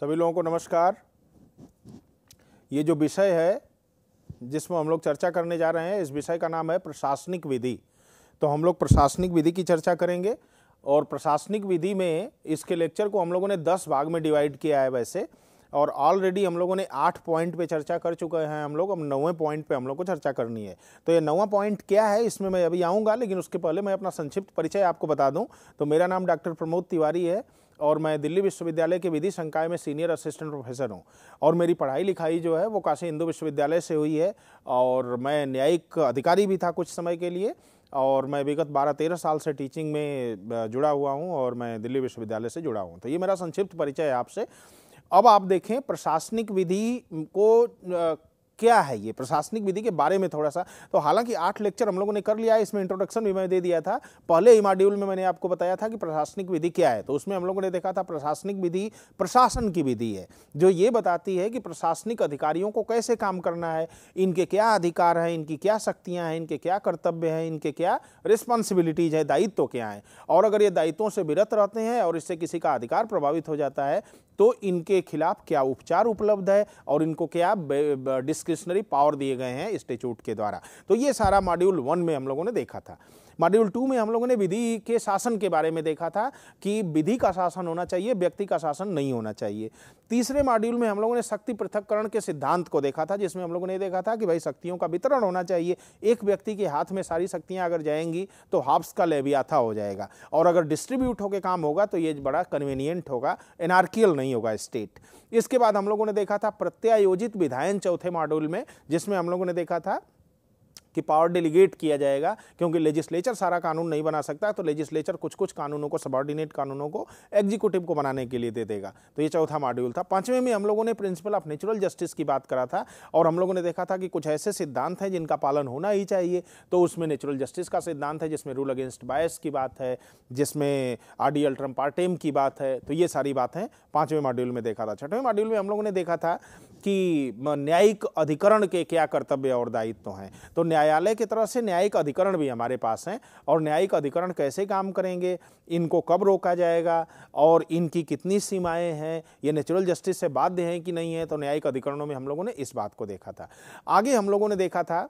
सभी लोगों को नमस्कार ये जो विषय है जिसमें हम लोग चर्चा करने जा रहे हैं इस विषय का नाम है प्रशासनिक विधि तो हम लोग प्रशासनिक विधि की चर्चा करेंगे और प्रशासनिक विधि में इसके लेक्चर को हम लोगों ने दस भाग में डिवाइड किया है वैसे और ऑलरेडी हम लोगों ने आठ पॉइंट पे चर्चा कर चुके हैं हम लोग अब नौवें पॉइंट पे हम लोग को चर्चा करनी है तो ये नौवा पॉइंट क्या है इसमें मैं अभी आऊँगा लेकिन उसके पहले मैं अपना संक्षिप्त परिचय आपको बता दूँ तो मेरा नाम डॉक्टर प्रमोद तिवारी है और मैं दिल्ली विश्वविद्यालय के विधि संकाय में सीनियर असिस्टेंट प्रोफेसर हूँ और मेरी पढ़ाई लिखाई जो है वो काशी हिंदू विश्वविद्यालय से हुई है और मैं न्यायिक अधिकारी भी था कुछ समय के लिए और मैं विगत बारह तेरह साल से टीचिंग में जुड़ा हुआ हूँ और मैं दिल्ली विश्वविद्यालय से जुड़ा हूँ तो ये मेरा संक्षिप्त परिचय है आपसे अब आप देखें प्रशासनिक विधि को क्या है ये प्रशासनिक विधि के बारे में थोड़ा सा तो हालांकि आठ लेक्चर हम लोगों ने कर लिया है इसमें इंट्रोडक्शन भी मैंने दे दिया था पहले ही मॉड्यूल में मैंने आपको बताया था कि प्रशासनिक विधि क्या है तो उसमें हम लोगों ने देखा था प्रशासनिक विधि प्रशासन की विधि है जो ये बताती है कि प्रशासनिक अधिकारियों को कैसे काम करना है इनके क्या अधिकार हैं इनकी क्या शक्तियाँ हैं इनके क्या कर्तव्य हैं इनके क्या रिस्पॉन्सिबिलिटीज हैं दायित्व क्या हैं और अगर ये दायित्वों से विरत रहते हैं और इससे किसी का अधिकार प्रभावित हो जाता है तो इनके खिलाफ क्या उपचार उपलब्ध है और इनको क्या डिस्क्रिशनरी पावर दिए गए हैं स्टेच्यूट के द्वारा तो ये सारा मॉड्यूल वन में हम लोगों ने देखा था मॉड्यूल टू में हम लोगों ने विधि के शासन के बारे में देखा था कि विधि का शासन होना चाहिए व्यक्ति का शासन नहीं होना चाहिए तीसरे मॉड्यूल में हम लोगों ने शक्ति पृथककरण के सिद्धांत को देखा था जिसमें हम लोगों ने देखा था कि भाई शक्तियों का वितरण होना चाहिए एक व्यक्ति के हाथ में सारी शक्तियाँ अगर जाएंगी तो हाफ्स का लेबियाथा हो जाएगा और अगर डिस्ट्रीब्यूट होकर काम होगा तो ये बड़ा कन्वीनियंट होगा एनआरकियल नहीं होगा स्टेट इसके बाद हम लोगों ने देखा था प्रत्यायोजित विधायन चौथे मॉड्यूल में जिसमें हम लोगों ने देखा था कि पावर डेलीगेट किया जाएगा क्योंकि लेजिस्लेचर सारा कानून नहीं बना सकता तो लेजिस्लेचर कुछ कुछ कानूनों को सबॉर्डिनेट कानूनों को एग्जीक्यूटिव को बनाने के लिए दे देगा तो ये चौथा मॉड्यूल था पाँचवें में हम लोगों ने प्रिंसिपल ऑफ नेचुरल जस्टिस की बात करा था और हम लोगों ने देखा था कि कुछ ऐसे सिद्धांत हैं जिनका पालन होना ही चाहिए तो उसमें नेचुरल जस्टिस का सिद्धांत है जिसमें रूल अगेंस्ट बायस की बात है जिसमें आडी अल्ट्रम पार्टेम की बात है तो ये सारी बातें पाँचवें मॉड्यूल में देखा था छठवें मॉड्यूल में हम लोगों ने देखा था कि न्यायिक अधिकरण के क्या कर्तव्य और दायित्व हैं तो न्यायालय की तरफ से न्यायिक अधिकरण भी हमारे पास हैं और न्यायिक अधिकरण कैसे काम करेंगे इनको कब रोका जाएगा और इनकी कितनी सीमाएं हैं ये नेचुरल जस्टिस से बाध्य हैं कि नहीं है तो न्यायिक अधिकरणों में हम लोगों ने इस बात को देखा था आगे हम लोगों ने देखा था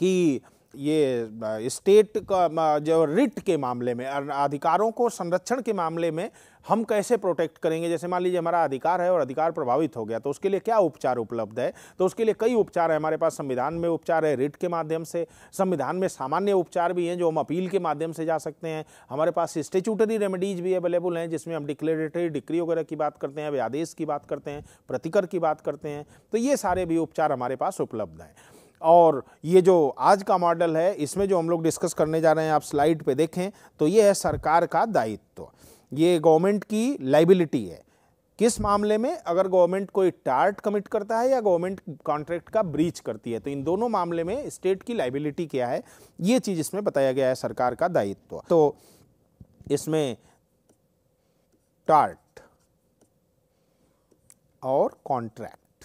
कि ये स्टेट का जो रिट के मामले में अधिकारों को संरक्षण के मामले में हम कैसे प्रोटेक्ट करेंगे जैसे मान लीजिए हमारा अधिकार है और अधिकार प्रभावित हो गया तो उसके लिए क्या उपचार उपलब्ध है तो उसके लिए कई उपचार है हमारे पास संविधान में उपचार है रिट के माध्यम से संविधान में सामान्य उपचार भी हैं जो हम अपील के माध्यम से जा सकते हैं हमारे पास स्टेचूटरी रेमेडीज भी अवेलेबल हैं जिसमें हम डिक्लेरेटरी डिक्री वगैरह की बात करते हैं आदेश की बात करते हैं प्रतिकर की बात करते हैं तो ये सारे भी उपचार हमारे पास उपलब्ध हैं और ये जो आज का मॉडल है इसमें जो हम लोग डिस्कस करने जा रहे हैं आप स्लाइड पे देखें तो ये है सरकार का दायित्व ये गवर्नमेंट की लाइबिलिटी है किस मामले में अगर गवर्नमेंट कोई टार्ट कमिट करता है या गवर्नमेंट कॉन्ट्रैक्ट का ब्रीच करती है तो इन दोनों मामले में स्टेट की लाइबिलिटी क्या है ये चीज़ इसमें बताया गया है सरकार का दायित्व तो इसमें टार्ट और कॉन्ट्रैक्ट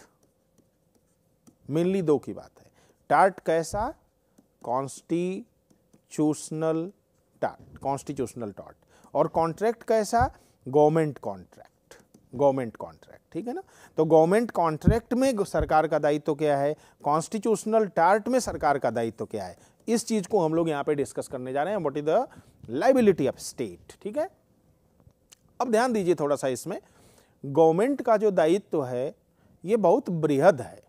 मेनली दो की बात है टार्ट कैसा कॉन्स्टिट्यूशनल टार्ट कॉन्स्टिट्यूशनल टाट और कॉन्ट्रैक्ट कैसा गवर्नमेंट कॉन्ट्रैक्ट गवर्नमेंट कॉन्ट्रैक्ट ठीक है ना तो गवर्नमेंट कॉन्ट्रैक्ट में सरकार का दायित्व तो क्या है कॉन्स्टिट्यूशनल टार्ट में सरकार का दायित्व तो क्या है इस चीज़ को हम लोग यहाँ पे डिस्कस करने जा रहे हैं what is the liability of state ठीक है अब ध्यान दीजिए थोड़ा सा इसमें गवर्नमेंट का जो दायित्व तो है ये बहुत बृहद है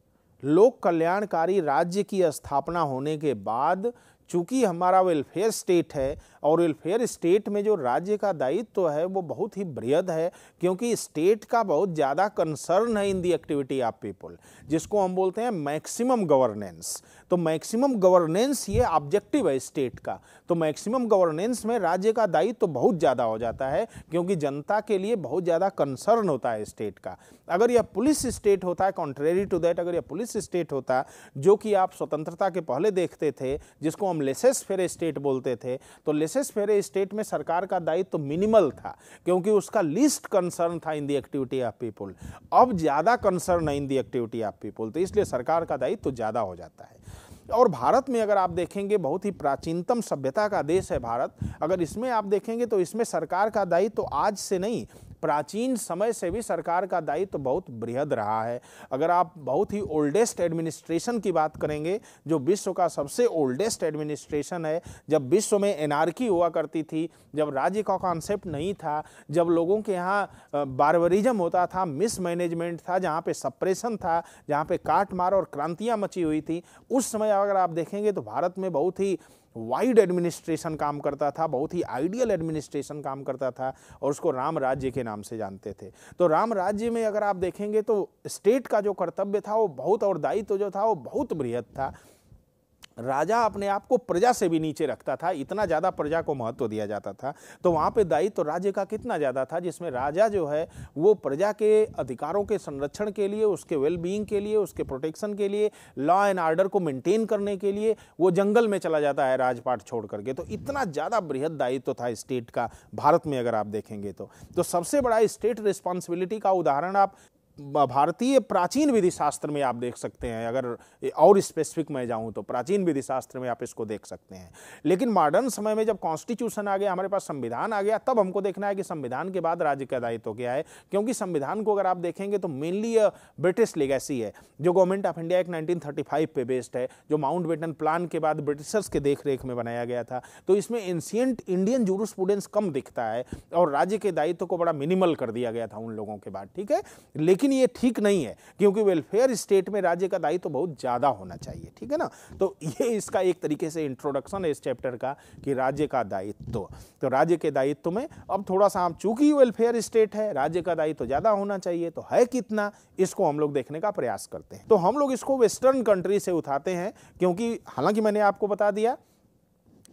लोक कल्याणकारी राज्य की स्थापना होने के बाद चूंकि हमारा वेलफेयर स्टेट है और वेलफेयर स्टेट में जो राज्य का दायित्व तो है वो बहुत ही बृहद है क्योंकि स्टेट का बहुत ज़्यादा कंसर्न है in the activity of people जिसको हम बोलते हैं मैक्सिमम गवर्नेंस तो मैक्सिमम गवर्नेंस ये ऑब्जेक्टिव है स्टेट का तो मैक्सिमम गवर्नेंस में राज्य का दायित्व तो बहुत ज़्यादा हो जाता है क्योंकि जनता के लिए बहुत ज़्यादा कंसर्न होता है स्टेट का अगर यह पुलिस स्टेट होता है कॉन्ट्रेरी टू दैट अगर यह पुलिस स्टेट होता जो कि आप स्वतंत्रता के पहले देखते थे जिसको हम लेसेस फेरे स्टेट बोलते थे तो लेसेस विशेष फेरे स्टेट में सरकार का दायित्व तो मिनिमल था क्योंकि उसका लिस्ट कंसर्न था in the activity of people अब ज़्यादा कंसर्न है in the activity of people तो इसलिए सरकार का दायित्व तो ज़्यादा हो जाता है और भारत में अगर आप देखेंगे बहुत ही प्राचीनतम सभ्यता का देश है भारत अगर इसमें आप देखेंगे तो इसमें सरकार का दायित्व तो आज से नहीं प्राचीन समय से भी सरकार का दायित्व तो बहुत बृहद रहा है अगर आप बहुत ही ओल्डेस्ट एडमिनिस्ट्रेशन की बात करेंगे जो विश्व का सबसे ओल्डेस्ट एडमिनिस्ट्रेशन है जब विश्व में एनार्की हुआ करती थी जब राज्य का कॉन्सेप्ट नहीं था जब लोगों के यहाँ बारबरिज्म होता था मिसमैनेजमेंट था जहाँ पे सप्रेशन था जहाँ पे काट मार और क्रांतियाँ मची हुई थी उस समय अगर आप देखेंगे तो भारत में बहुत ही वाइड एडमिनिस्ट्रेशन काम करता था बहुत ही आइडियल एडमिनिस्ट्रेशन काम करता था और उसको राम राज्य के नाम से जानते थे तो राम राज्य में अगर आप देखेंगे तो स्टेट का जो कर्तव्य था वो बहुत और दायित्व तो जो था वो बहुत बृहद था राजा अपने आप को प्रजा से भी नीचे रखता था इतना ज़्यादा प्रजा को महत्व दिया जाता था तो वहाँ पे दायित्व तो राज्य का कितना ज़्यादा था जिसमें राजा जो है वो प्रजा के अधिकारों के संरक्षण के लिए उसके वेलबींग के लिए उसके प्रोटेक्शन के लिए लॉ एंड आर्डर को मेंटेन करने के लिए वो जंगल में चला जाता है राजपाट छोड़ करके तो इतना ज़्यादा बृहद दायित्व तो था स्टेट का भारत में अगर आप देखेंगे तो, तो सबसे बड़ा स्टेट रिस्पॉन्सिबिलिटी का उदाहरण आप भारतीय प्राचीन विधि शास्त्र में आप देख सकते हैं अगर और स्पेसिफिक मैं जाऊं तो प्राचीन विधि शास्त्र में आप इसको देख सकते हैं लेकिन मॉडर्न समय में जब कॉन्स्टिट्यूशन आ गया हमारे पास संविधान आ गया तब हमको देखना है कि संविधान के बाद राज्य का दायित्व तो क्या है क्योंकि संविधान को अगर आप देखेंगे तो मेनली ब्रिटिश लेगेसी है जो गवर्नमेंट ऑफ इंडिया एक नाइनटीन पे बेस्ड है जो माउंट बेटन प्लान के बाद ब्रिटिशर्स के देख में बनाया गया था तो इसमें एंशियंट इंडियन स्टूडेंट्स कम दिखता है और राज्य के दायित्व को बड़ा मिनिमल कर दिया गया था उन लोगों के बाद ठीक है लेकिन लेकिन ये ठीक नहीं है क्योंकि वेलफेयर स्टेट में राज्य का दायित्व तो बहुत ज़्यादा होना चाहिए ठीक है ना तो ये इसका एक तरीके से इंट्रोडक्शन है इस चैप्टर का कि राज्य का दायित्व तो, तो राज्य के दायित्व में अब थोड़ा सा हम चूंकि वेलफेयर स्टेट है राज्य का दायित्व तो ज़्यादा होना चाहिए तो है कितना इसको हम लोग देखने का प्रयास करते हैं तो हम लोग इसको वेस्टर्न कंट्री से उठाते हैं क्योंकि हालांकि मैंने आपको बता दिया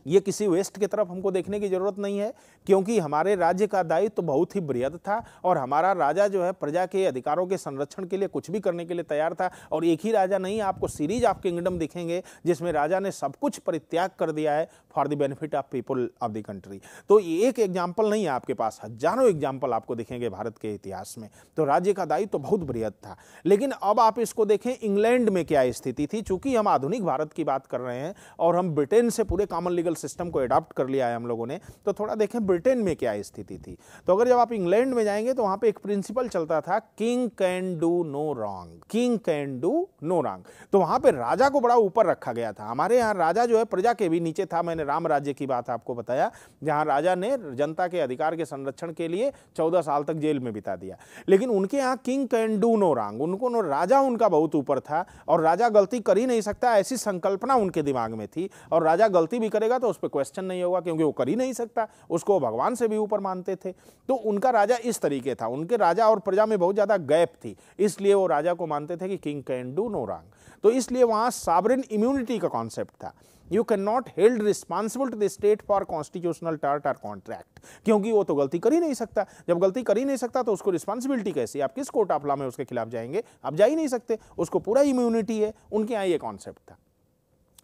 ये किसी वेस्ट की तरफ हमको देखने की ज़रूरत नहीं है क्योंकि हमारे राज्य का दायित्व तो बहुत ही बृहद था और हमारा राजा जो है प्रजा के अधिकारों के संरक्षण के लिए कुछ भी करने के लिए तैयार था और एक ही राजा नहीं आपको सीरीज ऑफ किंगडम दिखेंगे जिसमें राजा ने सब कुछ परित्याग कर दिया है for the benefit of people of the country तो एक एग्जाम्पल नहीं है आपके पास हजारों एग्जाम्पल आपको दिखेंगे भारत के इतिहास में तो राज्य का दायित्व तो बहुत बृहद था लेकिन अब आप इसको देखें इंग्लैंड में क्या स्थिति थी चूंकि हम आधुनिक भारत की बात कर रहे हैं और हम ब्रिटेन से पूरे कॉमन लीगल पॉलिटिकल सिस्टम को अडॉप्ट कर लिया है हम लोगों ने तो थोड़ा देखें ब्रिटेन में क्या स्थिति थी तो अगर जब आप इंग्लैंड में जाएंगे तो वहां पे एक प्रिंसिपल चलता था king can do no wrong king can do no wrong तो वहां पे राजा को बड़ा ऊपर रखा गया था हमारे यहाँ राजा जो है प्रजा के भी नीचे था मैंने राम राज्य की बात आपको बताया जहाँ राजा ने जनता के अधिकार के संरक्षण के लिए चौदह साल तक जेल में बिता दिया लेकिन उनके यहाँ king can do no wrong उनको नो राजा उनका बहुत ऊपर था और राजा गलती कर ही नहीं सकता ऐसी संकल्पना उनके दिमाग में थी और राजा गलती भी करेगा तो तो उस पर क्वेश्चन नहीं होगा क्योंकि वो कर ही नहीं सकता उसको भगवान से भी ऊपर मानते थे तो उनका राजा इस तरीके था उनके राजा और प्रजा में बहुत ज़्यादा गैप थी इसलिए वो राजा को मानते थे कि king can do no wrong तो इसलिए वहाँ साबरिन इम्यूनिटी का कॉन्सेप्ट था you can not held responsible to the state for constitutional tort or contract क्योंकि वो तो गलती कर ही नहीं सकता जब गलती कर ही नहीं सकता तो उसको रिस्पॉन्सिबिलिटी कैसी आप किस कोर्ट ऑफ लॉ में उसके खिलाफ जाएंगे आप जा ही नहीं सकते उसको पूरा इम्यूनिटी है उनके यहाँ ये कॉन्सेप्ट था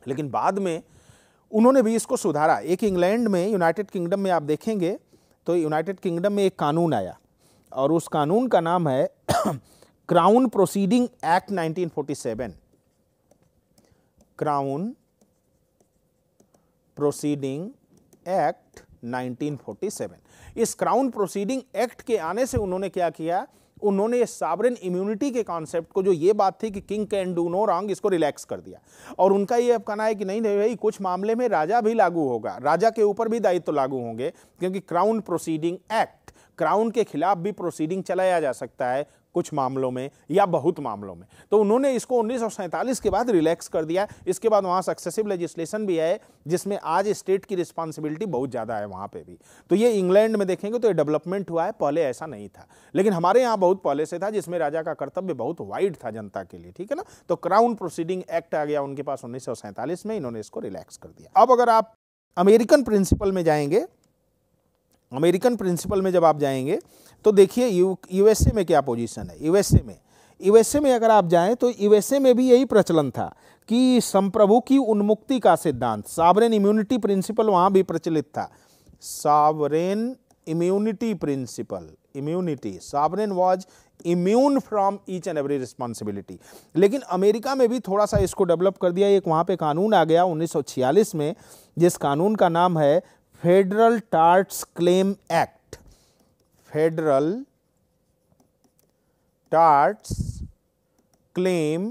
लेकिन बाद में उन्होंने भी इसको सुधारा एक इंग्लैंड में यूनाइटेड किंगडम में आप देखेंगे तो यूनाइटेड किंगडम में एक कानून आया और उस कानून का नाम है crown proceeding act 1947 crown proceeding act 1947 इस क्राउन प्रोसीडिंग एक्ट के आने से उन्होंने क्या किया उन्होंने सावरन इम्यूनिटी के कॉन्सेप्ट को जो ये बात थी कि king can do no wrong इसको रिलैक्स कर दिया और उनका ये अब कहना है कि नहीं नहीं भाई कुछ मामले में राजा भी लागू होगा राजा के ऊपर भी दायित्व तो लागू होंगे क्योंकि क्राउन प्रोसीडिंग एक्ट क्राउन के खिलाफ भी प्रोसीडिंग चलाया जा सकता है कुछ मामलों में या बहुत मामलों में तो उन्होंने इसको उन्नीस के बाद रिलैक्स कर दिया इसके बाद वहाँ सक्सेसिव लेजिस्लेशन भी है जिसमें आज स्टेट की रिस्पांसिबिलिटी बहुत ज़्यादा है वहाँ पर भी तो ये इंग्लैंड में देखेंगे तो ये डेवलपमेंट हुआ है पहले ऐसा नहीं था लेकिन हमारे यहाँ बहुत पहले से था जिसमें राजा का कर्तव्य बहुत वाइड था जनता के लिए ठीक है ना तो क्राउन प्रोसीडिंग एक्ट आ गया उनके पास उन्नीस में इन्होंने इसको रिलैक्स कर दिया अब अगर आप अमेरिकन प्रिंसिपल में जाएंगे अमेरिकन प्रिंसिपल में जब आप जाएंगे तो देखिए यू यूएसए में क्या पोजीशन है यूएसए में यूएसए में अगर आप जाएं तो यूएसए में भी यही प्रचलन था कि संप्रभु की उन्मुक्ति का सिद्धांत सावरेन इम्यूनिटी प्रिंसिपल वहाँ भी प्रचलित था sovereign immunity principle immunity sovereign was immune from each and every responsibility लेकिन अमेरिका में भी थोड़ा सा इसको डेवलप कर दिया एक वहाँ पे कानून आ गया 1946 में जिस कानून का नाम है federal torts claim act federal torts claim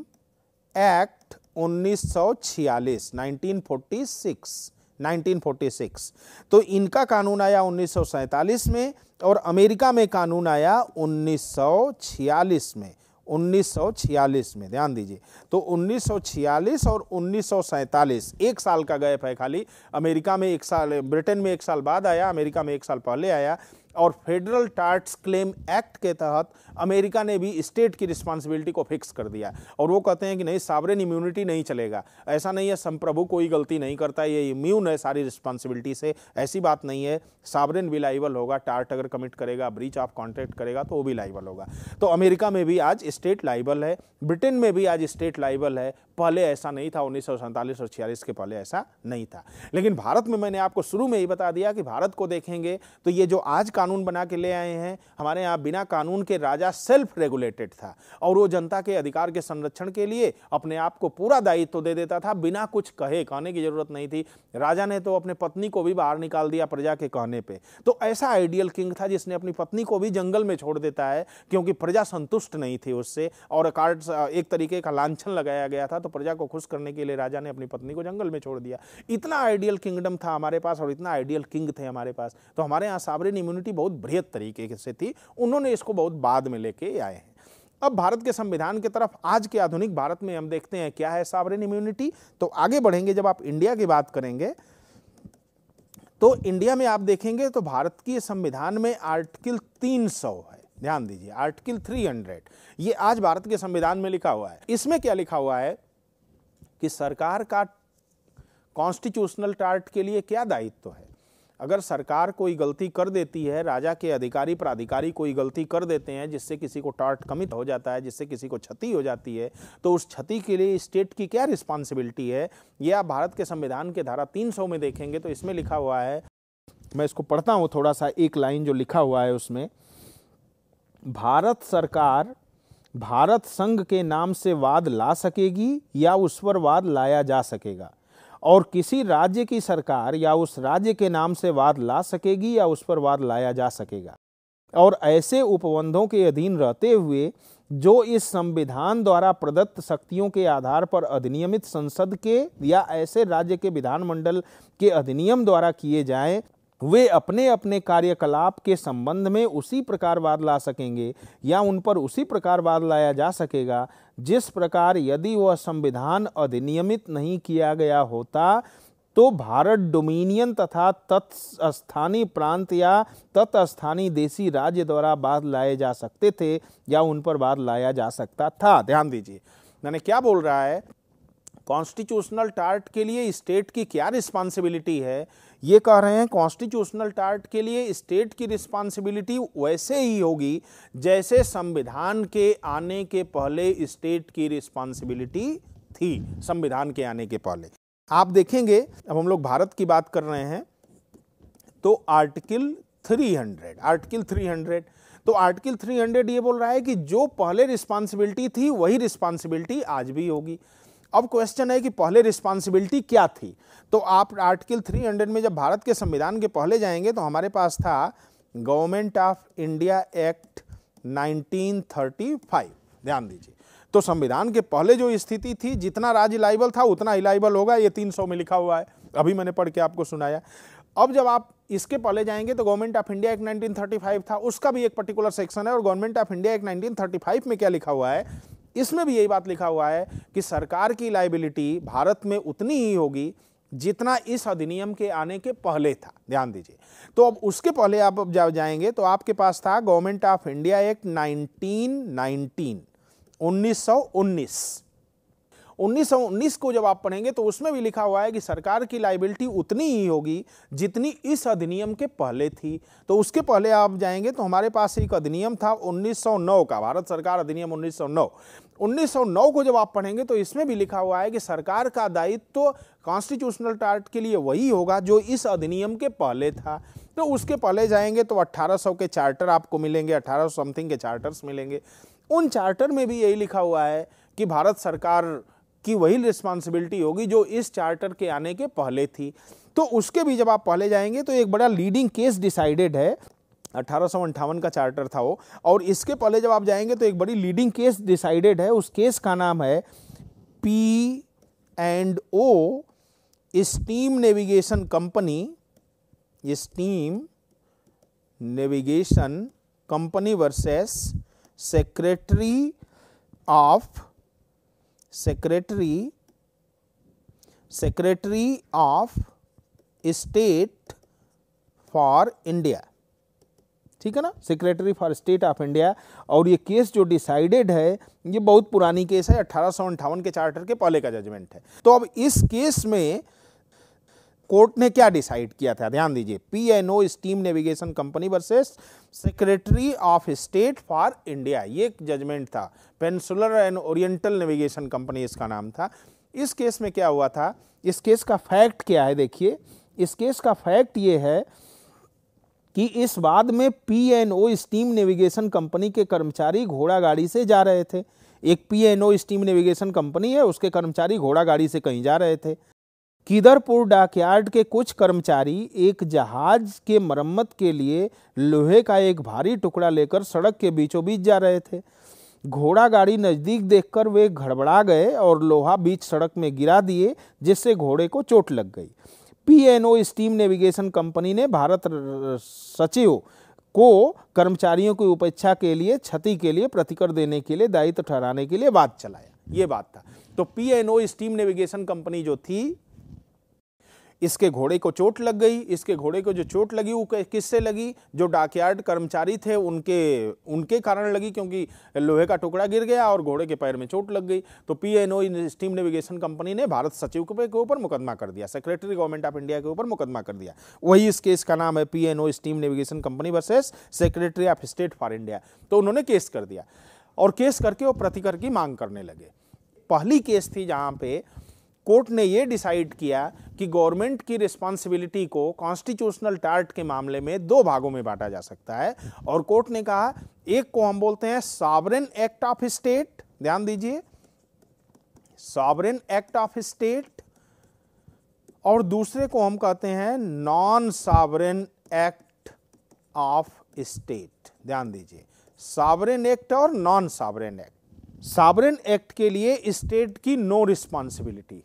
act 1946 1946 1946 तो इनका कानून आया 1947 में और अमेरिका में कानून आया 1946 में 1946 में ध्यान दीजिए तो 1946 और 1947 एक साल का गैप है खाली अमेरिका में एक साल ब्रिटेन में एक साल बाद आया अमेरिका में एक साल पहले आया और फेडरल टैक्स क्लेम एक्ट के तहत अमेरिका ने भी स्टेट की रिस्पॉन्सिबिलिटी को फिक्स कर दिया और वो कहते हैं कि नहीं सावरेन इम्यूनिटी नहीं चलेगा ऐसा नहीं है संप्रभु कोई गलती नहीं करता ये इम्यून है सारी रिस्पॉन्सिबिलिटी से ऐसी बात नहीं है सावरेन भी लाइबल होगा टार्ट अगर कमिट करेगा ब्रीच ऑफ कॉन्ट्रैक्ट करेगा तो वो भी लाइबल होगा तो अमेरिका में भी आज स्टेट लाइबल है ब्रिटेन में भी आज स्टेट लाइबल है पहले ऐसा नहीं था उन्नीस और छियालीस के पहले ऐसा नहीं था लेकिन भारत में मैंने आपको शुरू में ही बता दिया कि भारत को देखेंगे तो ये जो आज कानून बना के ले आए हैं हमारे यहाँ बिना कानून के राजा सेल्फ रेगुलेटेड था और वो जनता के अधिकार के संरक्षण के लिए अपने आप को पूरा दायित्व तो दे देता था बिना कुछ कहे कहने की जरूरत नहीं थी राजा ने तो अपने पत्नी को भी बाहर निकाल दिया प्रजा के कहने पर तो ऐसा आइडियल किंग था जिसने अपनी पत्नी को भी जंगल में छोड़ देता है क्योंकि प्रजा संतुष्ट नहीं थी उससे और कार्ड एक तरीके का लांछन लगाया गया था तो तो प्रजा को खुश करने के लिए राजा ने अपनी पत्नी को जंगल में छोड़ दिया इतना आइडियल किंगडम था हमारे पास और इतना आइडियल किंग थे हमारे पास तो हमारे यहाँ सावरिन इम्यूनिटी बहुत बृहद तरीके से थी उन्होंने इसको बहुत बाद में लेके आए हैं अब भारत के संविधान की तरफ आज के आधुनिक भारत में हम देखते हैं क्या है सावरिन इम्यूनिटी तो आगे बढ़ेंगे जब आप इंडिया की बात करेंगे तो इंडिया में आप देखेंगे तो भारत की संविधान में आर्टिकल 300 है ध्यान दीजिए आर्टिकल 300 ये आज भारत के संविधान में लिखा हुआ है इसमें क्या लिखा हुआ है कि सरकार का कॉन्स्टिट्यूशनल टार्ट के लिए क्या दायित्व तो है अगर सरकार कोई गलती कर देती है राजा के अधिकारी प्राधिकारी कोई गलती कर देते हैं जिससे किसी को टार्ट कमित हो जाता है जिससे किसी को क्षति हो जाती है तो उस क्षति के लिए स्टेट की क्या रिस्पॉन्सिबिलिटी है यह आप भारत के संविधान के धारा 300 में देखेंगे तो इसमें लिखा हुआ है मैं इसको पढ़ता हूँ थोड़ा सा एक लाइन जो लिखा हुआ है उसमें भारत सरकार भारत संघ के नाम से वाद ला सकेगी या उस पर वाद लाया जा सकेगा और किसी राज्य की सरकार या उस राज्य के नाम से वाद ला सकेगी या उस पर वाद लाया जा सकेगा और ऐसे उपबंधों के अधीन रहते हुए जो इस संविधान द्वारा प्रदत्त शक्तियों के आधार पर अधिनियमित संसद के या ऐसे राज्य के विधानमंडल के अधिनियम द्वारा किए जाएं वे अपने अपने कार्यकलाप के संबंध में उसी प्रकार वाद ला सकेंगे या उन पर उसी प्रकार वाद लाया जा सकेगा जिस प्रकार यदि वह संविधान अधिनियमित नहीं किया गया होता तो भारत डोमिनियन तथा तत्स्थानीय प्रांत या तत्स्थानीय देसी राज्य द्वारा वाद लाए जा सकते थे या उन पर वाद लाया जा सकता था ध्यान दीजिए मैंने क्या बोल रहा है कॉन्स्टिट्यूशनल टार्ट के लिए स्टेट की क्या रिस्पॉन्सिबिलिटी है ये कह रहे हैं कॉन्स्टिट्यूशनल टार्ट के लिए स्टेट की रिस्पॉन्सिबिलिटी वैसे ही होगी जैसे संविधान के आने के पहले स्टेट की रिस्पॉन्सिबिलिटी थी संविधान के आने के पहले आप देखेंगे अब हम लोग भारत की बात कर रहे हैं तो आर्टिकल 300 आर्टिकल 300 तो आर्टिकल 300 ये बोल रहा है कि जो पहले रिस्पॉन्सिबिलिटी थी वही रिस्पॉन्सिबिलिटी आज भी होगी अब क्वेश्चन है कि पहले रिस्पॉन्सिबिलिटी क्या थी तो आप आर्टिकल 300 में जब भारत के संविधान के पहले जाएंगे तो हमारे पास था गवर्नमेंट ऑफ इंडिया एक्ट 1935 ध्यान दीजिए तो संविधान के पहले जो स्थिति थी जितना राज्य इलाइबल था उतना इलाइबल होगा ये 300 में लिखा हुआ है अभी मैंने पढ़ के आपको सुनाया अब जब आप इसके पहले जाएंगे तो गवर्नमेंट ऑफ इंडिया एक्ट 1935 था उसका भी एक पर्टिकुलर सेक्शन है और गवर्नमेंट ऑफ इंडिया एक्ट 1935 में क्या लिखा हुआ है इसमें भी यही बात लिखा हुआ है कि सरकार की लाइबिलिटी भारत में उतनी ही होगी जितना इस अधिनियम के आने के पहले था ध्यान दीजिए तो अब उसके पहले आप अब जा जाएंगे तो आपके पास था गवर्नमेंट ऑफ इंडिया एक्ट 1919 1919 उन्नीस उन्नीस को जब आप पढ़ेंगे तो उसमें भी लिखा हुआ है कि सरकार की लाइबिलिटी उतनी ही होगी जितनी इस अधिनियम के पहले थी तो उसके पहले आप जाएंगे तो हमारे पास एक अधिनियम था 1909 का भारत सरकार अधिनियम 1909 1909 को जब आप पढ़ेंगे तो इसमें भी लिखा हुआ है कि सरकार का दायित्व तो कॉन्स्टिट्यूशनल टार्ट के लिए वही होगा जो इस अधिनियम के पहले था तो उसके पहले जाएंगे तो 1800 के चार्टर आपको मिलेंगे 1800 समथिंग के चार्टर्स मिलेंगे उन चार्टर में भी यही लिखा हुआ है कि भारत सरकार की वही रिस्पांसिबिलिटी होगी जो इस चार्टर के आने के पहले थी तो उसके भी जब आप पहले जाएंगे तो एक बड़ा लीडिंग केस डिसाइडेड है अठारह का चार्टर था वो और इसके पहले जब आप जाएंगे तो एक बड़ी लीडिंग केस डिसाइडेड है उस केस का नाम है P and O steam navigation company steam navigation company versus secretary of secretary secretary of state for india ठीक है ना secretary for state of India और ये केस जो डिसाइडेड है ये बहुत पुरानी केस है अठारह के चार्टर के पहले का जजमेंट है तो अब इस केस में कोर्ट ने क्या डिसाइड किया था ध्यान दीजिए P N O steam navigation company versus secretary of state for India ये एक जजमेंट था peninsular and oriental navigation company इसका नाम था इस केस में क्या हुआ था इस केस का फैक्ट क्या है देखिए इस केस का फैक्ट ये है कि इस बाद में P N O steam navigation company के कर्मचारी घोड़ा गाड़ी से जा रहे थे एक P N O steam navigation company है उसके कर्मचारी घोड़ा गाड़ी से कहीं जा रहे थे किदरपुर डाकयार्ड के कुछ कर्मचारी एक जहाज के मरम्मत के लिए लोहे का एक भारी टुकड़ा लेकर सड़क के बीचों बीच जा रहे थे घोड़ा गाड़ी नज़दीक देखकर वे घड़बड़ा गए और लोहा बीच सड़क में गिरा दिए जिससे घोड़े को चोट लग गई पीएनओ स्टीम नेविगेशन कंपनी ने भारत सचिव को कर्मचारियों की उपेक्षा के लिए क्षति के लिए प्रतिकर देने के लिए दायित्व ठहराने के लिए बात चलाया ये बात था तो पीएनओ स्टीम नेविगेशन कंपनी जो थी इसके घोड़े को चोट लग गई इसके घोड़े को जो चोट लगी वो किससे लगी जो डाकयार्ड कर्मचारी थे उनके उनके कारण लगी क्योंकि लोहे का टुकड़ा गिर गया और घोड़े के पैर में चोट लग गई तो P N O steam navigation company ने भारत सचिव के ऊपर मुकदमा कर दिया सेक्रेटरी गवर्नमेंट ऑफ इंडिया के ऊपर मुकदमा कर दिया वही इस केस का नाम है P N O steam navigation company versus secretary of state for India तो उन्होंने केस कर दिया और केस करके वो प्रतिकर की मांग करने लगे पहली केस थी जहाँ पे कोर्ट ने ये डिसाइड किया कि गवर्नमेंट की रिस्पॉन्सिबिलिटी को कॉन्स्टिट्यूशनल टार्ट के मामले में दो भागों में बांटा जा सकता है और कोर्ट ने कहा एक को हम बोलते हैं सॉवरन एक्ट ऑफ स्टेट ध्यान दीजिए सॉवरन एक्ट ऑफ स्टेट और दूसरे को हम कहते हैं non sovereign act of state ध्यान दीजिए सॉवरन एक्ट और non sovereign act sovereign act के लिए स्टेट की नो रिस्पॉन्सिबिलिटी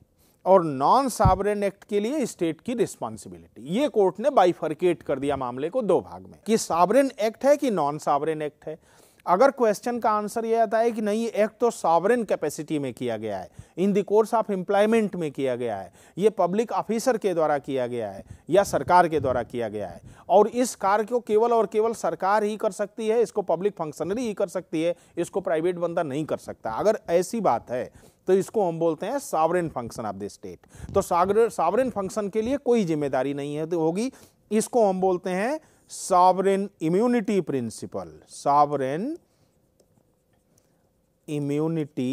और नॉन सावरेन एक्ट के लिए स्टेट की रिस्पॉन्सिबिलिटी ये कोर्ट ने बाइफर्केट कर दिया मामले को दो भाग में कि सावरेन एक्ट है कि नॉन सावरेन एक्ट है अगर क्वेश्चन का आंसर यह आता है कि नहीं एक्ट तो सावरेन कैपेसिटी में किया गया है in the course of employment में किया गया है ये पब्लिक ऑफिसर के द्वारा किया गया है या सरकार के द्वारा किया गया है और इस कार्य को केवल और केवल सरकार ही कर सकती है इसको पब्लिक फंक्शनरी ही कर सकती है इसको प्राइवेट बंदा नहीं कर सकता अगर ऐसी बात है तो इसको हम बोलते हैं sovereign function of the state तो सागर सावरेन फंक्शन के लिए कोई जिम्मेदारी नहीं है तो होगी इसको हम बोलते हैं sovereign immunity principle sovereign immunity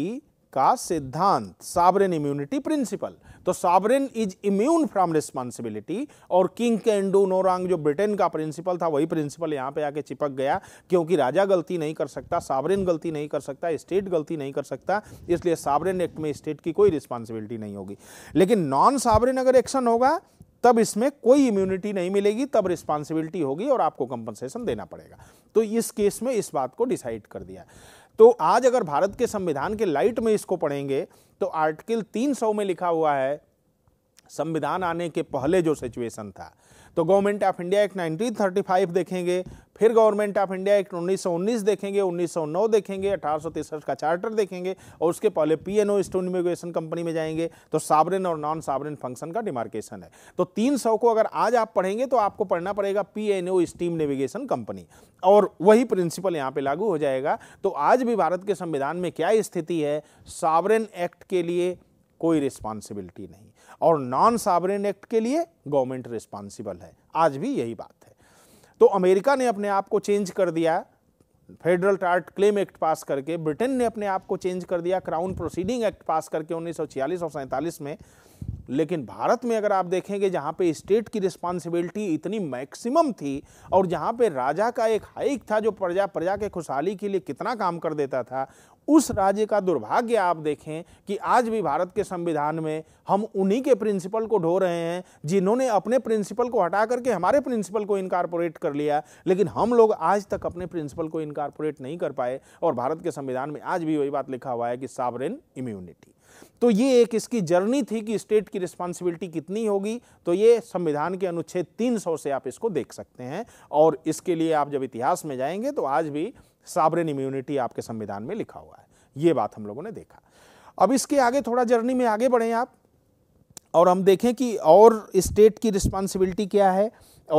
का सिद्धांत साबरेन इम्यूनिटी प्रिंसिपल तो sovereign is immune from responsibility और king can do no wrong जो ब्रिटेन का प्रिंसिपल था वही प्रिंसिपल यहां पे आके चिपक गया क्योंकि राजा गलती नहीं कर सकता साबरेन गलती नहीं कर सकता स्टेट गलती नहीं कर सकता इसलिए साबरेन एक्ट में स्टेट की कोई रिस्पॉन्सिबिलिटी नहीं होगी लेकिन नॉन साबरेन अगर एक्शन होगा तब इसमें कोई इम्यूनिटी नहीं मिलेगी तब रिस्पॉन्सिबिलिटी होगी और आपको कंपनसेशन देना पड़ेगा तो इस केस में इस बात को डिसाइड कर दिया तो आज अगर भारत के संविधान के लाइट में इसको पढ़ेंगे तो आर्टिकल 300 में लिखा हुआ है संविधान आने के पहले जो सिचुएशन था तो गवर्नमेंट ऑफ इंडिया एक्ट 1935 देखेंगे फिर गवर्नमेंट ऑफ इंडिया एक्ट 1919 देखेंगे 1909 देखेंगे अठारह का चार्टर देखेंगे और उसके पहले पी एन इमिग्रेशन कंपनी में जाएंगे तो साबरिन और नॉन साबरिन फंक्शन का डिमार्केशन है तो 300 को अगर आज आप पढ़ेंगे तो आपको पढ़ना पड़ेगा P N steam navigation company और वही प्रिंसिपल यहाँ पे लागू हो जाएगा तो आज भी भारत के संविधान में क्या स्थिति है सावरन एक्ट के लिए कोई रिस्पॉन्सिबिलिटी नहीं और नॉन साबरेन एक्ट के लिए गवर्नमेंट रिस्पॉन्सिबल है आज भी यही बात है तो अमेरिका ने अपने आप को चेंज कर दिया federal tort claim act pass करके ब्रिटेन ने अपने आप को चेंज कर दिया क्राउन प्रोसीडिंग एक्ट पास करके उन्नीस और सैंतालीस में लेकिन भारत में अगर आप देखेंगे जहाँ पे स्टेट की रिस्पॉन्सिबिलिटी इतनी मैक्सिमम थी और जहाँ पे राजा का एक हाइक था जो प्रजा प्रजा के खुशहाली के लिए कितना काम कर देता था उस राज्य का दुर्भाग्य आप देखें कि आज भी भारत के संविधान में हम उन्हीं के प्रिंसिपल को ढो रहे हैं जिन्होंने अपने प्रिंसिपल को हटा करके हमारे प्रिंसिपल को इनकारपोरेट कर लिया लेकिन हम लोग आज तक अपने प्रिंसिपल को इनकारपोरेट नहीं कर पाए और भारत के संविधान में आज भी वही बात लिखा हुआ है कि सावरेन इम्यूनिटी तो ये एक इसकी जर्नी थी कि स्टेट की रिस्पॉन्सिबिलिटी कितनी होगी तो ये संविधान के अनुच्छेद 300 से आप इसको देख सकते हैं और इसके लिए आप जब इतिहास में जाएंगे तो आज भी साबरन इम्यूनिटी आपके संविधान में लिखा हुआ है ये बात हम लोगों ने देखा अब इसके आगे थोड़ा जर्नी में आगे बढ़ें आप और हम देखें कि और स्टेट की रिस्पॉन्सिबिलिटी क्या है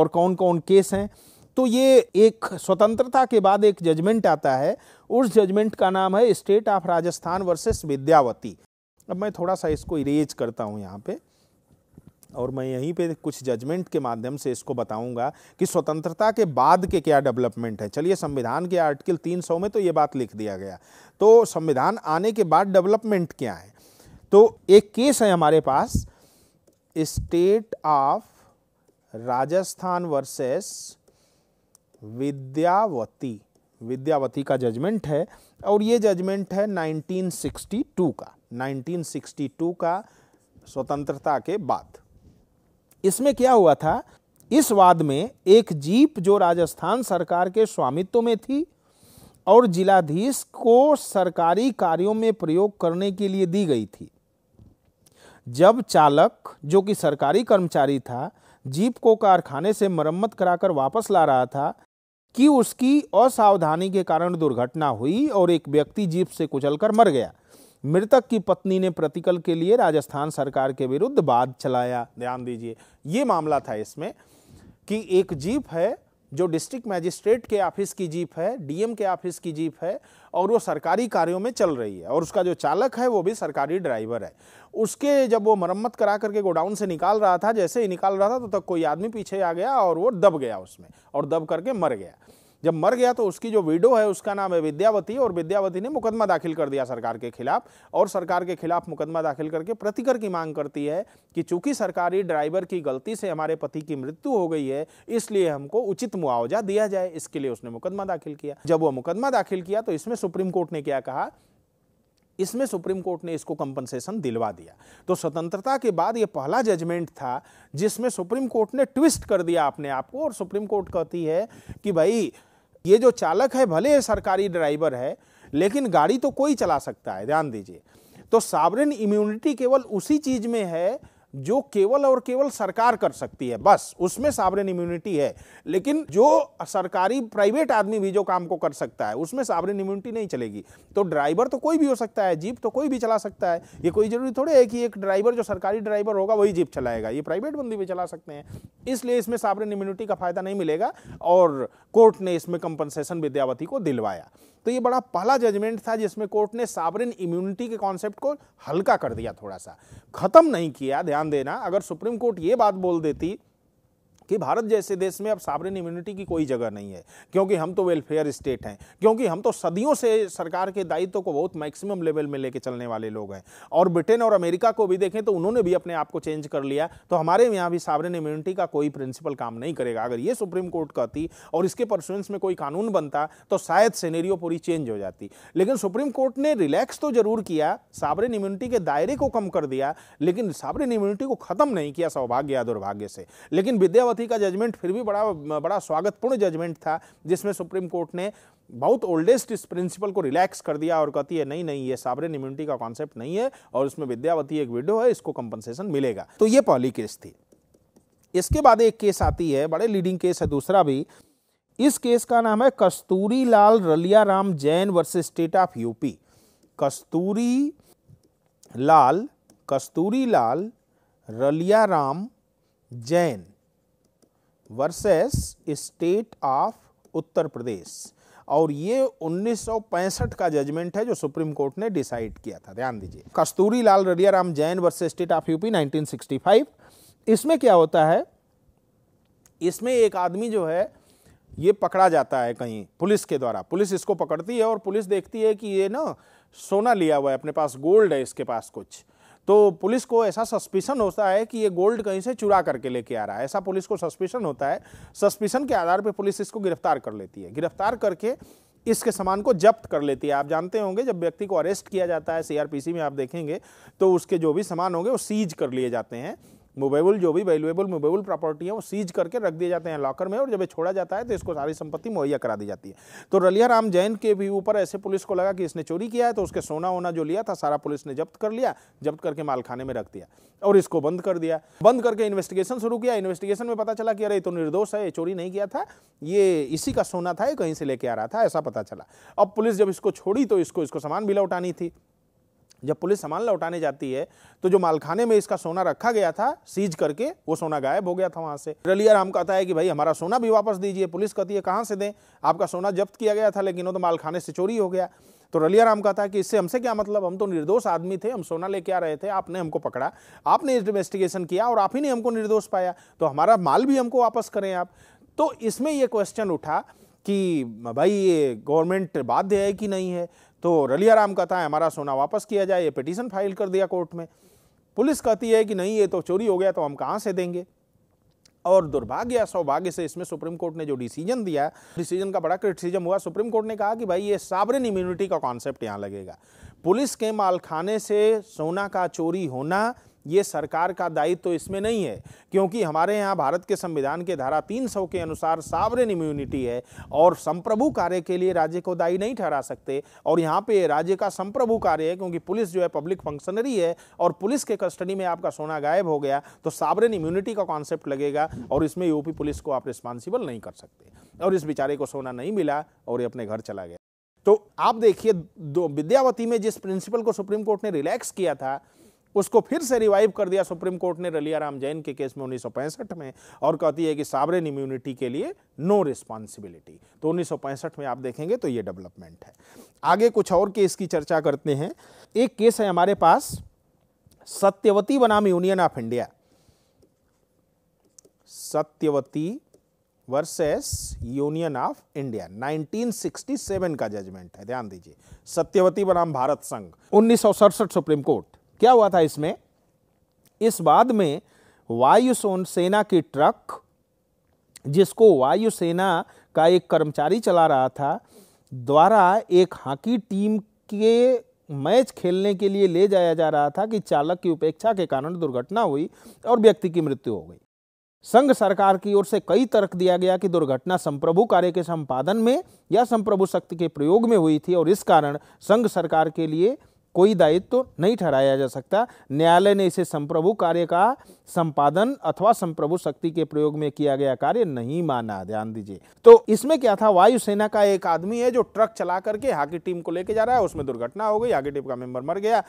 और कौन कौन केस हैं तो ये एक स्वतंत्रता के बाद एक जजमेंट आता है उस जजमेंट का नाम है state of Rajasthan versus Vidyavati अब मैं थोड़ा सा इसको इरेज करता हूँ यहाँ पे और मैं यहीं पे कुछ जजमेंट के माध्यम से इसको बताऊंगा कि स्वतंत्रता के बाद के क्या डेवलपमेंट है चलिए संविधान के आर्टिकल 300 में तो ये बात लिख दिया गया तो संविधान आने के बाद डेवलपमेंट क्या है तो एक केस है हमारे पास state of Rajasthan versus Vidyavati Vidyavati का जजमेंट है और ये जजमेंट है 1962 का 1962 का स्वतंत्रता के बाद इसमें क्या हुआ था इस वाद में एक जीप जो राजस्थान सरकार के स्वामित्व में थी और जिलाधीश को सरकारी कार्यों में प्रयोग करने के लिए दी गई थी जब चालक जो कि सरकारी कर्मचारी था जीप को कारखाने से मरम्मत कराकर वापस ला रहा था कि उसकी असावधानी के कारण दुर्घटना हुई और एक व्यक्ति जीप से कुचलकर मर गया मृतक की पत्नी ने प्रतिकल के लिए राजस्थान सरकार के विरुद्ध बाद चलाया ध्यान दीजिए ये मामला था इसमें कि एक जीप है जो डिस्ट्रिक्ट मैजिस्ट्रेट के ऑफिस की जीप है डीएम के ऑफिस की जीप है और वो सरकारी कार्यों में चल रही है और उसका जो चालक है वो भी सरकारी ड्राइवर है उसके जब वो मरम्मत करा करके गोडाउन से निकाल रहा था जैसे ही निकाल रहा था तो तक कोई आदमी पीछे आ गया और वो दब गया उसमें और दब करके मर गया जब मर गया तो उसकी जो वीडो है उसका नाम है विद्यावती और विद्यावती ने मुकदमा दाखिल कर दिया सरकार के खिलाफ और सरकार के खिलाफ मुकदमा दाखिल करके प्रतिकर की मांग करती है कि चूंकि सरकारी ड्राइवर की गलती से हमारे पति की मृत्यु हो गई है इसलिए हमको उचित मुआवजा दिया जाए इसके लिए उसने मुकदमा दाखिल किया जब वह मुकदमा दाखिल किया तो इसमें सुप्रीम कोर्ट ने क्या कहा इसमें सुप्रीम कोर्ट ने इसको कंपनसेशन दिलवा दिया तो स्वतंत्रता के बाद यह पहला जजमेंट था जिसमें सुप्रीम कोर्ट ने ट्विस्ट कर दिया अपने आप को और सुप्रीम कोर्ट कहती है कि भाई ये जो चालक है भले सरकारी ड्राइवर है लेकिन गाड़ी तो कोई चला सकता है ध्यान दीजिए तो साबरिन इम्यूनिटी केवल उसी चीज़ में है जो केवल और केवल सरकार कर सकती है बस उसमें सावरेन इम्यूनिटी है लेकिन जो सरकारी प्राइवेट आदमी भी जो काम को कर सकता है उसमें सावरेन इम्यूनिटी नहीं चलेगी तो ड्राइवर तो कोई भी हो सकता है जीप तो कोई भी चला सकता है ये कोई जरूरी थोड़े है कि एक ड्राइवर जो सरकारी ड्राइवर होगा वही जीप चलाएगा ये प्राइवेट बंदी भी चला सकते हैं इसलिए इसमें सावरेन इम्यूनिटी का फायदा नहीं मिलेगा और कोर्ट ने इसमें कंपनसेशन विद्यावती को दिलवाया तो ये बड़ा पहला जजमेंट था जिसमें कोर्ट ने सावरेन इम्यूनिटी के कॉन्सेप्ट को हल्का कर दिया थोड़ा सा खत्म नहीं किया ध्यान ध्यान देना अगर सुप्रीम कोर्ट ये बात बोल देती कि भारत जैसे देश में अब सावरन इम्यूनिटी की कोई जगह नहीं है क्योंकि हम तो वेलफेयर स्टेट हैं क्योंकि हम तो सदियों से सरकार के दायित्व को बहुत मैक्सिमम लेवल में लेके चलने वाले लोग हैं और ब्रिटेन और अमेरिका को भी देखें तो उन्होंने भी अपने आप को चेंज कर लिया तो हमारे यहाँ भी सावरन इम्यूनिटी का कोई प्रिंसिपल काम नहीं करेगा अगर ये सुप्रीम कोर्ट कहती और इसके परसुएंस में कोई कानून बनता तो शायद सीनेरियो पूरी चेंज हो जाती लेकिन सुप्रीम कोर्ट ने रिलैक्स तो जरूर किया सावरन इम्यूनिटी के दायरे को कम कर दिया लेकिन सावरन इम्यूनिटी को खत्म नहीं किया सौभाग्य या दुर्भाग्य से लेकिन विद्या अमरावती का जजमेंट फिर भी बड़ा बड़ा स्वागतपूर्ण जजमेंट था जिसमें सुप्रीम कोर्ट ने बहुत ओल्डेस्ट इस प्रिंसिपल को रिलैक्स कर दिया और कहती है नहीं नहीं ये साबरेन इम्यूनिटी का कॉन्सेप्ट नहीं है और उसमें विद्यावती एक विडो है इसको कंपनसेशन मिलेगा तो ये पहली केस थी इसके बाद एक केस आती है बड़े लीडिंग केस है दूसरा भी इस केस का नाम है Kasturi Lal Ralia Ram Jain versus state of UP Kasturi Lal Kasturi Lal Ralia Ram Jain versus state of Uttar Pradesh और ये 1965 का जजमेंट है जो सुप्रीम कोर्ट ने डिसाइड किया था ध्यान दीजिए Kasturi Lal Ram Jain versus state of UP 1965 इसमें क्या होता है इसमें एक आदमी जो है ये पकड़ा जाता है कहीं पुलिस के द्वारा पुलिस इसको पकड़ती है और पुलिस देखती है कि ये ना सोना लिया हुआ है अपने पास गोल्ड है इसके पास कुछ तो पुलिस को ऐसा सस्पिशन होता है कि ये गोल्ड कहीं से चुरा करके लेके आ रहा है ऐसा पुलिस को सस्पिशन होता है सस्पिशन के आधार पर पुलिस इसको गिरफ्तार कर लेती है गिरफ्तार करके इसके सामान को जब्त कर लेती है आप जानते होंगे जब व्यक्ति को अरेस्ट किया जाता है सीआरपीसी में आप देखेंगे तो उसके जो भी सामान होंगे वो सीज कर लिए जाते हैं मूवेबल जो भी वैल्यूएबल मूवेबल प्रॉपर्टी है वो सीज करके रख दिए जाते हैं लॉकर में और जब छोड़ा जाता है तो इसको सारी संपत्ति मुहैया करा दी जाती है तो रलिया राम जैन के भी ऊपर ऐसे पुलिस को लगा कि इसने चोरी किया है तो उसके सोना वोना जो लिया था सारा पुलिस ने जब्त कर लिया जब्त करके मालखाने में रख दिया और इसको बंद कर दिया बंद करके इन्वेस्टिगेशन शुरू किया इन्वेस्टिगेशन में पता चला कि अरे तो निर्दोष है ये चोरी नहीं किया था ये इसी का सोना था ये कहीं से लेके आ रहा था ऐसा पता चला अब पुलिस जब इसको छोड़ी तो इसको इसको सामान भी लौटानी थी जब पुलिस सामान लौटाने जाती है तो जो मालखाने में इसका सोना रखा गया था सीज करके वो सोना गायब हो गया था वहाँ से रलिया राम कहता है कि भाई हमारा सोना भी वापस दीजिए पुलिस कहती है कहाँ से दें आपका सोना जब्त किया गया था लेकिन वो तो मालखाने से चोरी हो गया तो रलिया राम कहता है कि इससे हमसे क्या मतलब हम तो निर्दोष आदमी थे हम सोना लेके आ रहे थे आपने हमको पकड़ा आपने इन्वेस्टिगेशन किया और आप ही ने हमको निर्दोष पाया तो हमारा माल भी हमको वापस करें आप तो इसमें ये क्वेश्चन उठा कि भाई ये गवर्नमेंट बाध्य है कि नहीं है तो राम कहता है हमारा सोना वापस किया जाए ये पिटिशन फाइल कर दिया कोर्ट में पुलिस कहती है कि नहीं ये तो चोरी हो गया तो हम कहाँ से देंगे और दुर्भाग्य सौभाग्य से इसमें सुप्रीम कोर्ट ने जो डिसीजन दिया डिसीजन का बड़ा क्रिटिसिज्म हुआ सुप्रीम कोर्ट ने कहा कि भाई ये साबरिन इम्यूनिटी का कॉन्सेप्ट यहाँ लगेगा पुलिस के मालखाने से सोना का चोरी होना ये सरकार का दायित्व तो इसमें नहीं है क्योंकि हमारे यहाँ भारत के संविधान के धारा 300 के अनुसार सावरेन इम्यूनिटी है और संप्रभु कार्य के लिए राज्य को दायी नहीं ठहरा सकते और यहाँ पे राज्य का संप्रभु कार्य है क्योंकि पुलिस जो है पब्लिक फंक्शनरी है और पुलिस के कस्टडी में आपका सोना गायब हो गया तो सावरेन इम्यूनिटी का कॉन्सेप्ट लगेगा और इसमें यूपी पुलिस को आप रिस्पॉन्सिबल नहीं कर सकते और इस बेचारे को सोना नहीं मिला और ये अपने घर चला गया तो आप देखिए विद्यावती में जिस प्रिंसिपल को सुप्रीम कोर्ट ने रिलैक्स किया था उसको फिर से रिवाइव कर दिया सुप्रीम कोर्ट ने रलिया राम जैन के केस में उन्नीस में और कहती है कि साबरेन इम्यूनिटी के लिए नो रिस्पॉन्सिबिलिटी तो उन्नीस में आप देखेंगे तो ये डेवलपमेंट है आगे कुछ और केस की चर्चा करते हैं एक केस है हमारे पास सत्यवती बनाम union of India Satyavati versus union of India 1967 का जजमेंट है ध्यान दीजिए सत्यवती बनाम भारत संघ उन्नीस सुप्रीम कोर्ट क्या हुआ था इसमें इस बाद में वायु सेना की ट्रक जिसको वायुसेना का एक कर्मचारी चला रहा था द्वारा एक हॉकी टीम के मैच खेलने के लिए ले जाया जा रहा था कि चालक की उपेक्षा के कारण दुर्घटना हुई और व्यक्ति की मृत्यु हो गई संघ सरकार की ओर से कई तर्क दिया गया कि दुर्घटना संप्रभु कार्य के संपादन में या संप्रभु शक्ति के प्रयोग में हुई थी और इस कारण संघ सरकार के लिए कोई दायित्व तो नहीं ठहराया जा सकता न्यायालय ने इसे संप्रभु कार्य का संपादन अथवा संप्रभु शक्ति के प्रयोग में किया गया कार्य नहीं माना ध्यान दीजिए तो इसमें क्या था वायुसेना का एक आदमी है जो ट्रक चला करके हॉकी टीम को लेके जा रहा है उसमें दुर्घटना हो गई हॉकी टीम का मेंबर मर गया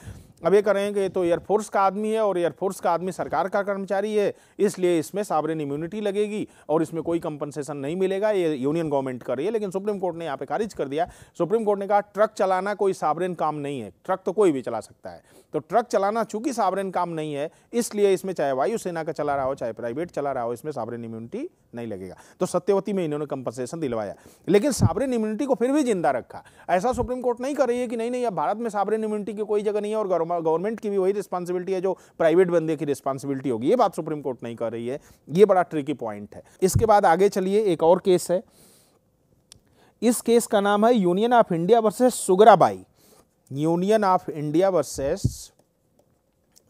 अब ये करेंगे तो एयरफोर्स का आदमी है और एयरफोर्स का आदमी सरकार का कर्मचारी है इसलिए इसमें साबरेन इम्यूनिटी लगेगी और इसमें कोई कंपनसेशन नहीं मिलेगा ये यूनियन गवर्नमेंट कर रही है लेकिन सुप्रीम कोर्ट ने यहाँ पे खारिज कर दिया सुप्रीम कोर्ट ने कहा ट्रक चलाना कोई साबरेन काम नहीं है ट्रक तो कोई भी चला सकता है तो ट्रक चलाना चूंकि सावरेन काम नहीं है इसलिए इसमें चाहे वायुसेना का चला रहा हो चाहे प्राइवेट चला रहा हो इसमें सावरेन इम्यूनिटी नहीं लगेगा तो सत्यवती में इन्होंने कंपनसेशन दिलवाया लेकिन सावरेन इम्यूनिटी को फिर भी जिंदा रखा ऐसा सुप्रीम कोर्ट नहीं कर रही है कि नहीं नहीं अब भारत में सावरेन इम्यूनिटी की कोई जगह नहीं है और गवर्नमेंट की भी वही रिस्पॉन्सिबिलिटी है जो प्राइवेट बंदे की रिस्पॉन्सिबिलिटी होगी ये बात सुप्रीम कोर्ट नहीं कर रही है ये बड़ा ट्रिकी पॉइंट है इसके बाद आगे चलिए एक और केस है इस केस का नाम है union of India versus Sugrabai union of India versus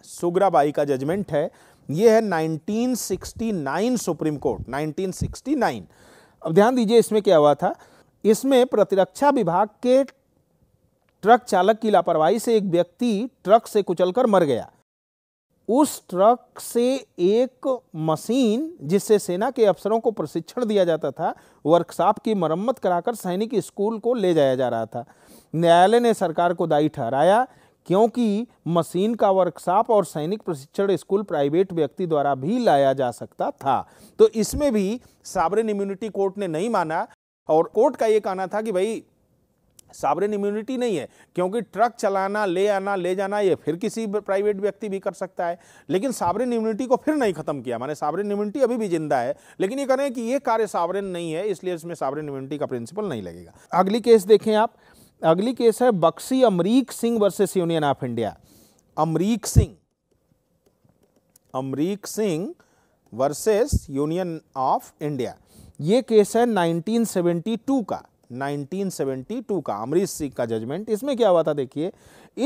Sugrabai का जजमेंट है ये है 1969 सुप्रीम कोर्ट 1969 अब ध्यान दीजिए इसमें क्या हुआ था इसमें प्रतिरक्षा विभाग के ट्रक चालक की लापरवाही से एक व्यक्ति ट्रक से कुचलकर मर गया उस ट्रक से एक मशीन जिससे सेना के अफसरों को प्रशिक्षण दिया जाता था वर्कशॉप की मरम्मत कराकर सैनिक स्कूल को ले जाया जा रहा था न्यायालय ने सरकार को दायी ठहराया क्योंकि मशीन का वर्कशॉप और सैनिक प्रशिक्षण स्कूल प्राइवेट व्यक्ति द्वारा भी लाया जा सकता था तो इसमें भी साबरन इम्यूनिटी कोर्ट ने नहीं माना और कोर्ट का ये कहना था कि भाई साबरेन इम्यूनिटी नहीं है क्योंकि ट्रक चलाना ले आना ले जाना ये फिर किसी प्राइवेट व्यक्ति भी कर सकता है लेकिन साबरेन इम्यूनिटी को फिर नहीं खत्म किया माने साबरेन इम्यूनिटी अभी भी जिंदा है लेकिन ये करें कि ये कार्य साबरेन नहीं है इसलिए इसमें साबरेन इम्यूनिटी का प्रिंसिपल नहीं लगेगा अगली केस देखें आप अगली केस है Bakshi Amrik Singh versus union of India Amrik Singh Amrik Singh versus union of India ये केस है 1972 का 1972 का अमरीश सिंह का जजमेंट इसमें क्या हुआ था देखिए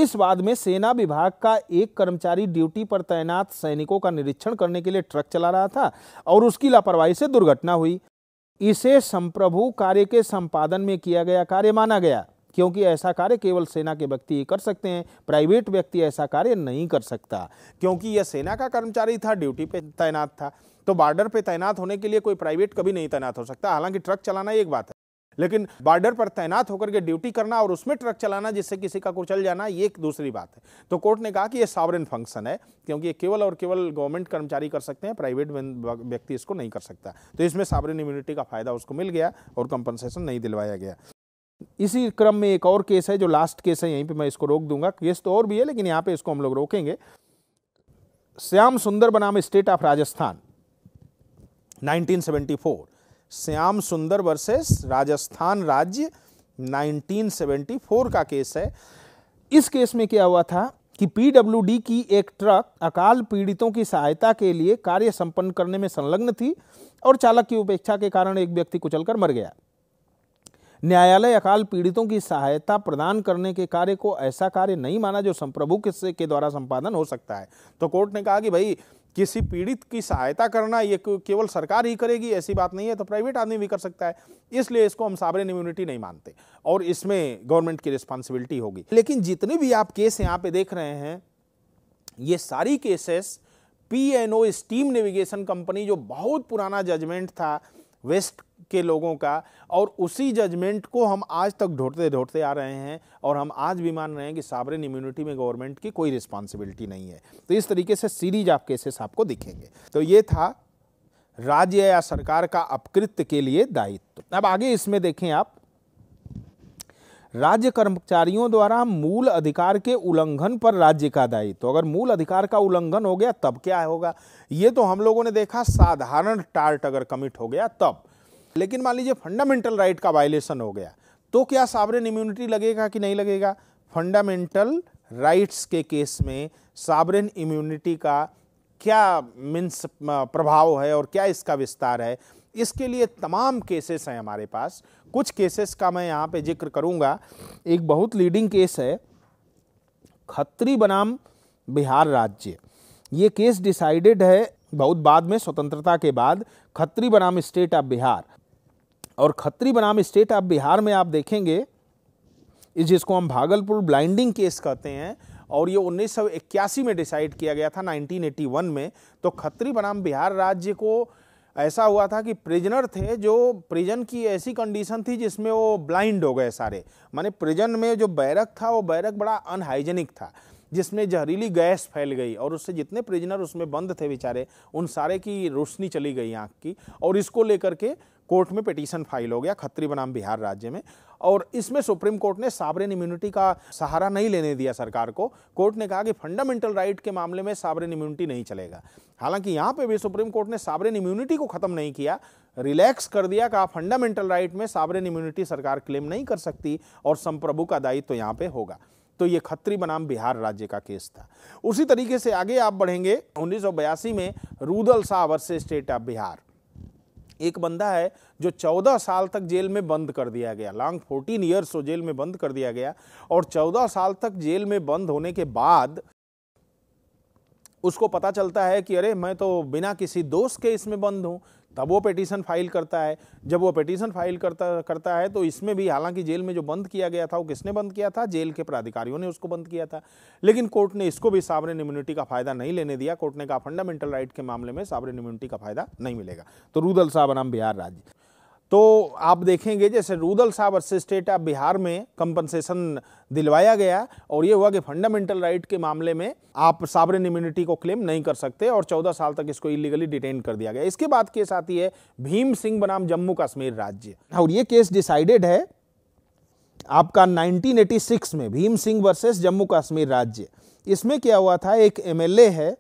इस बाद में सेना विभाग का एक कर्मचारी ड्यूटी पर तैनात सैनिकों का निरीक्षण करने के लिए ट्रक चला रहा था और उसकी लापरवाही से दुर्घटना हुई इसे संप्रभु कार्य के संपादन में किया गया कार्य माना गया क्योंकि ऐसा कार्य केवल सेना के व्यक्ति ही कर सकते हैं प्राइवेट व्यक्ति ऐसा कार्य नहीं कर सकता क्योंकि यह सेना का कर्मचारी था ड्यूटी पे तैनात था तो बॉर्डर पे तैनात होने के लिए कोई प्राइवेट कभी नहीं तैनात हो सकता हालांकि ट्रक चलाना एक बात है लेकिन बॉर्डर पर तैनात होकर के ड्यूटी करना और उसमें ट्रक चलाना जिससे किसी का कुचल जाना ये एक दूसरी बात है तो कोर्ट ने कहा कि ये सावरिन फंक्शन है क्योंकि ये केवल और केवल गवर्नमेंट कर्मचारी कर सकते हैं प्राइवेट व्यक्ति इसको नहीं कर सकता तो इसमें सावरिन इम्यूनिटी का फायदा उसको मिल गया और कंपनसेशन नहीं दिलवाया गया इसी क्रम में एक और केस है जो लास्ट केस है यहीं पे मैं इसको रोक दूंगा केस तो और भी है लेकिन यहाँ पर इसको हम लोग रोकेंगे श्याम सुंदर बनाम स्टेट ऑफ राजस्थान 1974 श्याम सुंदर वर्सेस राजस्थान राज्य 1974 का केस है इस केस में क्या हुआ था कि पीडब्ल्यूडी की एक ट्रक अकाल पीड़ितों की सहायता के लिए कार्य संपन्न करने में संलग्न थी और चालक की उपेक्षा के कारण एक व्यक्ति कुचलकर मर गया न्यायालय अकाल पीड़ितों की सहायता प्रदान करने के कार्य को ऐसा कार्य नहीं माना जो संप्रभु किस्से के द्वारा संपादन हो सकता है तो कोर्ट ने कहा कि भाई किसी पीड़ित की सहायता करना ये केवल सरकार ही करेगी ऐसी बात नहीं है तो प्राइवेट आदमी भी कर सकता है इसलिए इसको हम साबरन इम्यूनिटी नहीं मानते और इसमें गवर्नमेंट की रिस्पॉन्सिबिलिटी होगी लेकिन जितने भी आप केस यहाँ पे देख रहे हैं ये सारी cases P N O steam navigation company जो बहुत पुराना जजमेंट था वेस्ट के लोगों का और उसी जजमेंट को हम आज तक ढोटते ढोटते आ रहे हैं और हम आज भी मान रहे हैं कि साबरन इम्यूनिटी में गवर्नमेंट की कोई रिस्पॉन्सिबिलिटी नहीं है तो इस तरीके से सीरीज आप केसेस आपको दिखेंगे तो ये था राज्य या सरकार का अपकृत्य के लिए दायित्व अब आगे इसमें देखें आप राज्य कर्मचारियों द्वारा मूल अधिकार के उल्लंघन पर राज्य का दायित्व तो अगर मूल अधिकार का उल्लंघन हो गया तब क्या होगा ये तो हम लोगों ने देखा साधारण टार्ट अगर कमिट हो गया तब लेकिन मान लीजिए फंडामेंटल राइट का वायलेशन हो गया तो क्या सावरेन इम्यूनिटी लगेगा कि नहीं लगेगा फंडामेंटल राइट्स के केस में सावरेन इम्यूनिटी का क्या मीन्स प्रभाव है और क्या इसका विस्तार है इसके लिए तमाम केसेस हैं हमारे पास कुछ केसेस का मैं यहाँ पे जिक्र करूँगा एक बहुत लीडिंग केस है खत्री बनाम बिहार राज्य ये केस डिसाइडेड है बहुत बाद में स्वतंत्रता के बाद खत्री बनाम स्टेट ऑफ बिहार और खत्री बनाम स्टेट आप बिहार में आप देखेंगे जिसको हम भागलपुर ब्लाइंडिंग केस कहते हैं और ये उन्नीस में डिसाइड किया गया था 1981 में तो खत्री बनाम बिहार राज्य को ऐसा हुआ था कि प्रिजनर थे जो प्रिजन की ऐसी कंडीशन थी जिसमें वो ब्लाइंड हो गए सारे माने प्रिजन में जो बैरक था वो बैरक बड़ा अनहाइजेनिक था जिसमें जहरीली गैस फैल गई और उससे जितने प्रिजनर उसमें बंद थे बेचारे उन सारे की रोशनी चली गई आँख की और इसको लेकर के कोर्ट में पिटीशन फाइल हो गया खत्री बनाम बिहार राज्य में और इसमें सुप्रीम कोर्ट ने साबरेन इम्यूनिटी का सहारा नहीं लेने दिया सरकार को कोर्ट ने कहा कि फंडामेंटल राइट के मामले में साबरेन इम्यूनिटी नहीं चलेगा हालांकि यहाँ पे भी सुप्रीम कोर्ट ने साबरेन इम्यूनिटी को खत्म नहीं किया रिलैक्स कर दिया कहा फंडामेंटल राइट में साबरेन इम्यूनिटी सरकार क्लेम नहीं कर सकती और संप्रभु का दायित्व तो यहाँ पे होगा तो ये खत्री बनाम बिहार राज्य का केस था उसी तरीके से आगे आप बढ़ेंगे उन्नीस में Rudul Shah versus state of Bihar एक बंदा है जो चौदह साल तक जेल में बंद कर दिया गया लॉन्ग फोर्टीन ईयर्स वो जेल में बंद कर दिया गया और चौदह साल तक जेल में बंद होने के बाद उसको पता चलता है कि अरे मैं तो बिना किसी दोष के इसमें बंद हूँ तब वो पिटीशन फाइल करता है जब वो पिटीशन फाइल करता करता है तो इसमें भी हालांकि जेल में जो बंद किया गया था वो किसने बंद किया था जेल के प्राधिकारियों ने उसको बंद किया था लेकिन कोर्ट ने इसको भी सावरन इम्यूनिटी का फायदा नहीं लेने दिया कोर्ट ने कहा फंडामेंटल राइट के मामले में सावरन इम्यूनिटी का फायदा नहीं मिलेगा तो रूदल साहब नाम बिहार राज्य तो आप देखेंगे जैसे रूदल साहब वर्सेस स्टेट ऑफ बिहार में कंपनसेशन दिलवाया गया और ये हुआ कि फंडामेंटल राइट के मामले में आप साबरन इम्यूनिटी को क्लेम नहीं कर सकते और 14 साल तक इसको इलीगली डिटेन कर दिया गया इसके बाद केस आती है भीम सिंह बनाम जम्मू कश्मीर राज्य और ये केस डिसाइडेड है आपका 1986 में भीम सिंह वर्सेस जम्मू कश्मीर राज्य इसमें क्या हुआ था एक एमएलए है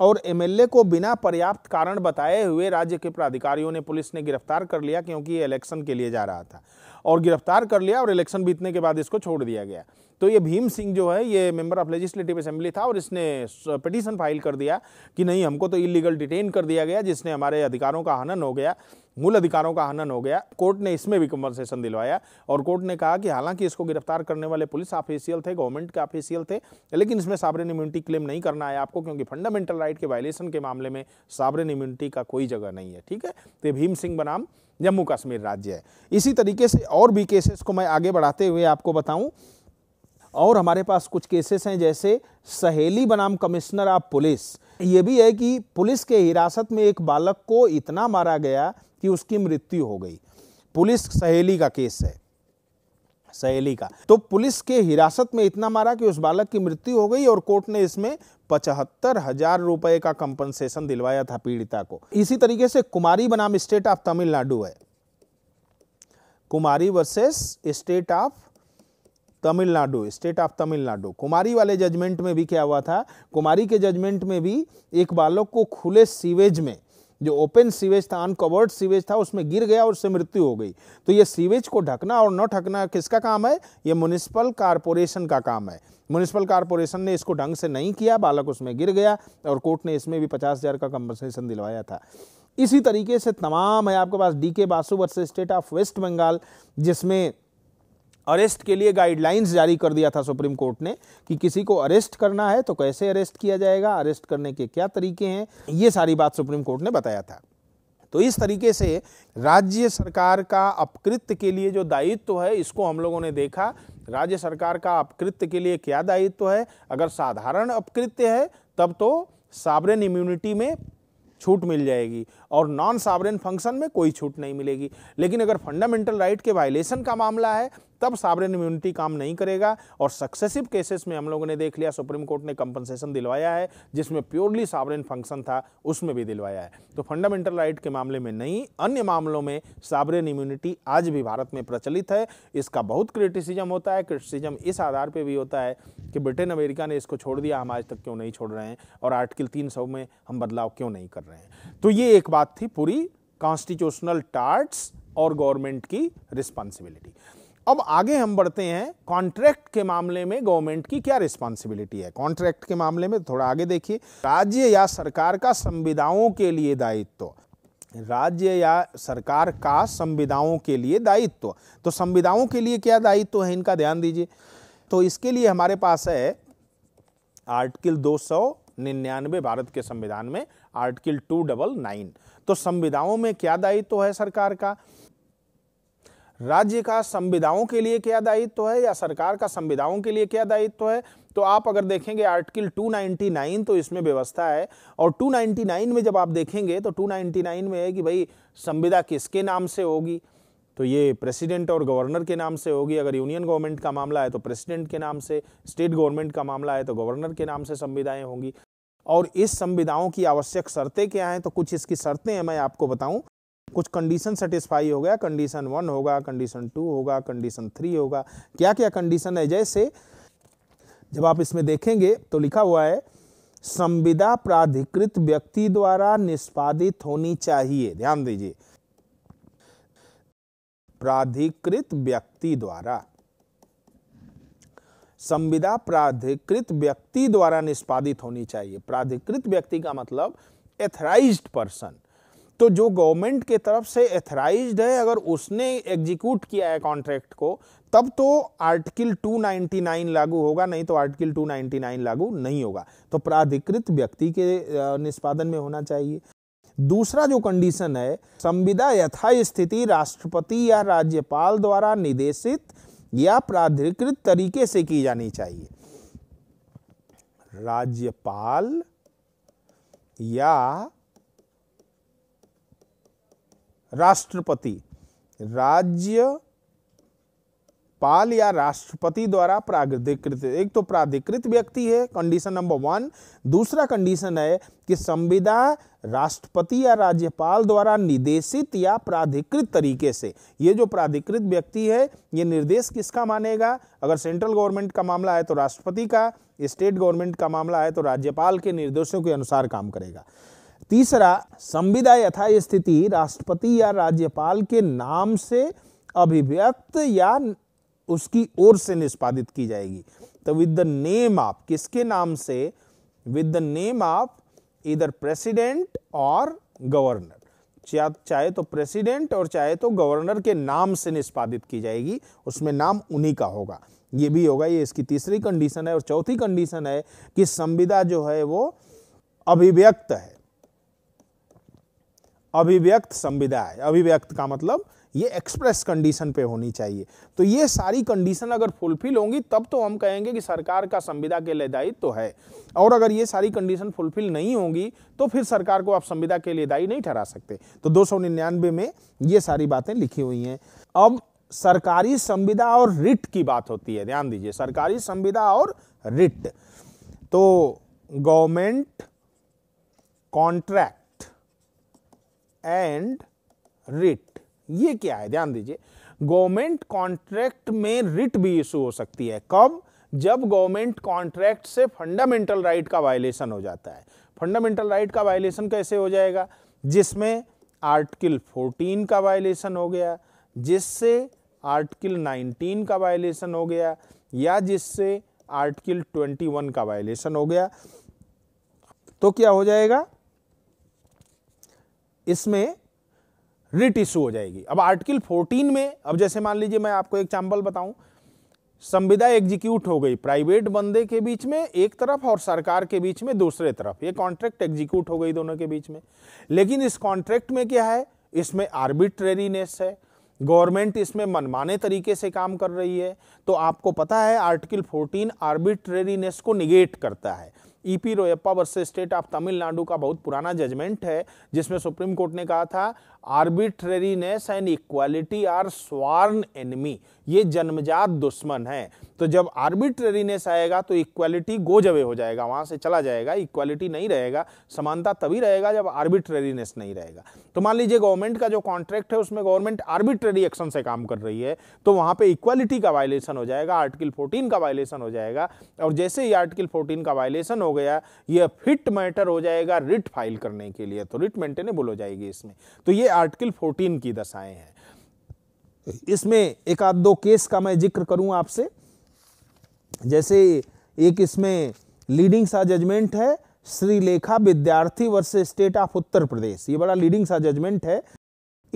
और एमएलए को बिना पर्याप्त कारण बताए हुए राज्य के प्राधिकारियों ने पुलिस ने गिरफ्तार कर लिया क्योंकि ये इलेक्शन के लिए जा रहा था और गिरफ्तार कर लिया और इलेक्शन बीतने के बाद इसको छोड़ दिया गया तो ये भीम सिंह जो है ये मेंबर ऑफ लेजिस्लेटिव असेंबली था और इसने पिटीशन फाइल कर दिया कि नहीं हमको तो इलीगल डिटेन कर दिया गया जिसने हमारे अधिकारों का हनन हो गया मूल अधिकारों का हनन हो गया कोर्ट ने इसमें भी कम्पनसेशन दिलवाया और कोर्ट ने कहा कि हालांकि इसको गिरफ्तार करने वाले पुलिस ऑफिसियल थे गवर्नमेंट के ऑफिसियल थे लेकिन इसमें साबरन इम्यूनिटी क्लेम नहीं करना है आपको क्योंकि फंडामेंटल राइट के वायलेशन के मामले में साबरन इम्यूनिटी का कोई जगह नहीं है ठीक है तो भीम सिंह बनाम जम्मू कश्मीर राज्य है इसी तरीके से और भी केसेस को मैं आगे बढ़ाते हुए आपको बताऊं और हमारे पास कुछ केसेस हैं जैसे सहेली बनाम कमिश्नर ऑफ पुलिस ये भी है कि पुलिस के हिरासत में एक बालक को इतना मारा गया कि उसकी मृत्यु हो गई पुलिस सहेली का केस है सहेली का तो पुलिस के हिरासत में इतना मारा कि उस बालक की मृत्यु हो गई और कोर्ट ने इसमें पचहत्तर हजार रुपए का कंपनसेशन दिलवाया था पीड़िता को इसी तरीके से कुमारी बनाम स्टेट ऑफ तमिलनाडु है Kumari versus state of Tamil Nadu state of Tamil Nadu Kumari वाले जजमेंट में भी क्या हुआ था कुमारी के जजमेंट में भी एक बालक को खुले सीवेज में जो ओपन सीवेज था अनकवर्ड सीवेज था उसमें गिर गया और उससे मृत्यु हो गई तो ये सीवेज को ढकना और न ढकना किसका काम है ये म्यूनिसिपल कारपोरेशन का काम है म्यूनिसिपल कारपोरेशन ने इसको ढंग से नहीं किया बालक उसमें गिर गया और कोर्ट ने इसमें भी पचास हज़ार का कंपनसेशन दिलवाया था इसी तरीके से तमाम है आपके पास D K Basu versus state of West Bengal जिसमें अरेस्ट के लिए गाइडलाइंस जारी कर दिया था सुप्रीम कोर्ट ने कि किसी को अरेस्ट करना है तो कैसे अरेस्ट किया जाएगा अरेस्ट करने के क्या तरीके हैं ये सारी बात सुप्रीम कोर्ट ने बताया था तो इस तरीके से राज्य सरकार का अपकृत्य के लिए जो दायित्व है इसको हम लोगों ने देखा राज्य सरकार का अपकृत्य के लिए क्या दायित्व है अगर साधारण अपकृत्य है तब तो साबरेन इम्यूनिटी में छूट मिल जाएगी और नॉन साबरेन फंक्शन में कोई छूट नहीं मिलेगी लेकिन अगर फंडामेंटल राइट के वायलेशन का मामला है तब सावरेन इम्यूनिटी काम नहीं करेगा और सक्सेसिव केसेस में हम लोगों ने देख लिया सुप्रीम कोर्ट ने कंपनसेशन दिलवाया है जिसमें प्योरली साबरन फंक्शन था उसमें भी दिलवाया है तो फंडामेंटल राइट के मामले में नहीं अन्य मामलों में साबरन इम्यूनिटी आज भी भारत में प्रचलित है इसका बहुत क्रिटिसिजम होता है क्रिटिसिज्म इस आधार पर भी होता है कि ब्रिटेन अमेरिका ने इसको छोड़ दिया हम आज तक क्यों नहीं छोड़ रहे हैं और आर्टिकल तीन में हम बदलाव क्यों नहीं कर रहे हैं तो ये एक बात थी पूरी कॉन्स्टिट्यूशनल टार्ट्स और गवर्नमेंट की रिस्पॉन्सिबिलिटी अब आगे हम बढ़ते हैं कॉन्ट्रैक्ट के मामले में गवर्नमेंट की क्या रिस्पॉन्सिबिलिटी है कॉन्ट्रैक्ट के मामले में थोड़ा आगे देखिए राज्य या सरकार का संविदाओं के लिए दायित्व राज्य या सरकार का संविदाओं के लिए दायित्व तो संविदाओं के लिए क्या दायित्व है इनका ध्यान दीजिए तो इसके लिए हमारे पास है आर्टिकल दो सौ निन्यानवे भारत के संविधान में आर्टिकल टू डबल नाइन तो संविदाओं में क्या दायित्व है सरकार का राज्य का संविदाओं के लिए क्या दायित्व तो है या सरकार का संविदाओं के लिए क्या दायित्व तो है तो आप अगर देखेंगे आर्टिकल 299 तो इसमें व्यवस्था है और 299 में जब आप देखेंगे तो 299 में है कि भाई संविदा किसके नाम से होगी तो ये प्रेसिडेंट और गवर्नर के नाम से होगी अगर यूनियन गवर्नमेंट का मामला है तो प्रेसिडेंट के नाम से स्टेट गवर्नमेंट का मामला है तो गवर्नर के नाम से संविदाएं होंगी और इस संविदाओं की आवश्यक शर्तें क्या हैं तो कुछ इसकी शर्तें हैं मैं आपको बताऊं कुछ कंडीशन सेटिस्फाई हो गया कंडीशन वन होगा कंडीशन टू होगा कंडीशन थ्री होगा क्या क्या कंडीशन है जैसे जब आप इसमें देखेंगे तो लिखा हुआ है संविदा प्राधिकृत व्यक्ति द्वारा निष्पादित होनी चाहिए ध्यान दीजिए प्राधिकृत व्यक्ति द्वारा संविदा प्राधिकृत व्यक्ति द्वारा निष्पादित होनी चाहिए प्राधिकृत व्यक्ति का मतलब एथराइज्ड पर्सन तो जो गवर्नमेंट के तरफ से एथराइज है अगर उसने एग्जीक्यूट किया है कॉन्ट्रैक्ट को तब तो आर्टिकल 299 लागू होगा नहीं तो आर्टिकल 299 लागू नहीं होगा तो प्राधिकृत व्यक्ति के निष्पादन में होना चाहिए दूसरा जो कंडीशन है संविदा यथा स्थिति राष्ट्रपति या राज्यपाल द्वारा निदेशित या प्राधिकृत तरीके से की जानी चाहिए राज्यपाल या राष्ट्रपति राज्य पाल या राष्ट्रपति द्वारा प्राधिकृत एक तो प्राधिकृत व्यक्ति है कंडीशन नंबर वन दूसरा कंडीशन है कि संविदा राष्ट्रपति या राज्यपाल द्वारा निदेशित या प्राधिकृत तरीके से ये जो प्राधिकृत व्यक्ति है ये निर्देश किसका मानेगा अगर सेंट्रल गवर्नमेंट का मामला है तो राष्ट्रपति का स्टेट गवर्नमेंट का मामला है तो राज्यपाल के निर्देशों के अनुसार काम करेगा तीसरा संविदा यथा स्थिति राष्ट्रपति या राज्यपाल के नाम से अभिव्यक्त या उसकी ओर से निष्पादित की जाएगी तो विद द नेम ऑफ किसके नाम से विद द नेम ऑफ इधर प्रेसिडेंट और गवर्नर चाहे तो प्रेसिडेंट और चाहे तो गवर्नर के नाम से निष्पादित की जाएगी उसमें नाम उन्हीं का होगा ये भी होगा ये इसकी तीसरी कंडीशन है और चौथी कंडीशन है कि संविदा जो है वो अभिव्यक्त है अभिव्यक्त संविदा है अभिव्यक्त का मतलब ये एक्सप्रेस कंडीशन पे होनी चाहिए तो ये सारी कंडीशन अगर फुलफिल होंगी तब तो हम कहेंगे कि सरकार का संविदा के लिए दायित्व तो है और अगर ये सारी कंडीशन फुलफिल नहीं होंगी तो फिर सरकार को आप संविदा के लिए दायी नहीं ठहरा सकते तो दो में ये सारी बातें लिखी हुई हैं अब सरकारी संविदा और रिट की बात होती है ध्यान दीजिए सरकारी संविदा और रिट तो गवर्नमेंट कॉन्ट्रैक्ट एंड रिट ये क्या है ध्यान दीजिए गवर्नमेंट कॉन्ट्रैक्ट में रिट भी इशू हो सकती है कब जब गवर्नमेंट कॉन्ट्रैक्ट से फंडामेंटल राइट का वायलेशन हो जाता है फंडामेंटल राइट का वायलेशन कैसे हो जाएगा जिसमें आर्टिकल 14 का वायलेशन हो गया जिससे आर्टिकल 19 का वायलेशन हो गया या जिससे आर्टिकल 21 का वायलेशन हो गया तो क्या हो जाएगा इसमें रिट इशू हो जाएगी अब आर्टिकल 14 में अब जैसे मान लीजिए मैं आपको एग्जाम्पल बताऊं संविदा एग्जीक्यूट हो गई प्राइवेट बंदे के बीच में एक तरफ और सरकार के बीच में दूसरे तरफ ये कॉन्ट्रैक्ट एग्जीक्यूट हो गई दोनों के बीच में लेकिन इस कॉन्ट्रैक्ट में क्या है इसमें आर्बिट्रेरीनेस है गवर्नमेंट इसमें मनमाने तरीके से काम कर रही है तो आपको पता है आर्टिकल 14 आर्बिट्रेरीनेस को निगेट करता है E P Royappa versus state of Tamil Nadu का बहुत पुराना जजमेंट है जिसमें सुप्रीम कोर्ट ने कहा था arbitrariness and equality are sworn enemy ये जन्मजात दुश्मन है तो जब आर्बिट्रेरीनेस आएगा तो इक्वालिटी गोजवे हो जाएगा वहां से चला जाएगा इक्वालिटी नहीं रहेगा समानता तभी रहेगा जब आर्बिट्रेरीनेस नहीं रहेगा तो मान लीजिए गवर्नमेंट का जो कॉन्ट्रैक्ट है उसमें गवर्नमेंट आर्बिट्रेरी एक्शन से काम कर रही है तो वहां पर इक्वालिटी का वायलेशन हो जाएगा आर्टिकल फोर्टीन का वायलेशन हो जाएगा और जैसे ही आर्टिकल फोर्टीन का वायलेशन हो गया यह फिट मैटर हो जाएगा रिट फाइल करने के लिए तो रिट मेंटेनेबल हो जाएगी इसमें तो ये आर्टिकल 14 की दशाएं हैं इसमें एक आध दो केस का मैं जिक्र करूं आपसे जैसे एक इसमें लीडिंग सा जजमेंट है लेखा विद्यार्थी वर्ष स्टेट ऑफ उत्तर प्रदेश ये बड़ा लीडिंग सा जजमेंट है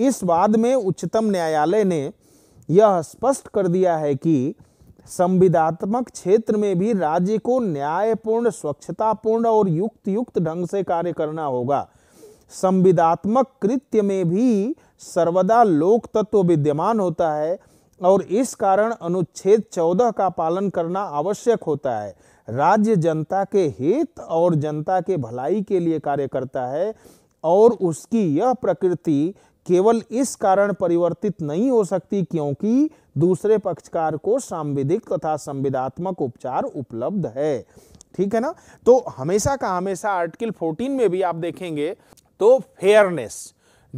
इस वाद में उच्चतम न्यायालय ने यह स्पष्ट कर दिया है कि संविधात्मक क्षेत्र में भी राज्य को न्यायपूर्ण स्वच्छतापूर्ण और युक्त युक्त ढंग से कार्य करना होगा संविदात्मक कृत्य में भी सर्वदा लोक तत्व विद्यमान होता है और इस कारण अनुच्छेद चौदह का पालन करना आवश्यक होता है राज्य जनता के हित और जनता के भलाई के लिए कार्य करता है और उसकी यह प्रकृति केवल इस कारण परिवर्तित नहीं हो सकती क्योंकि दूसरे पक्षकार को सांविधिक तथा संविदात्मक उपचार उपलब्ध है ठीक है ना तो हमेशा का हमेशा आर्टिकल 14 में भी आप देखेंगे तो fairness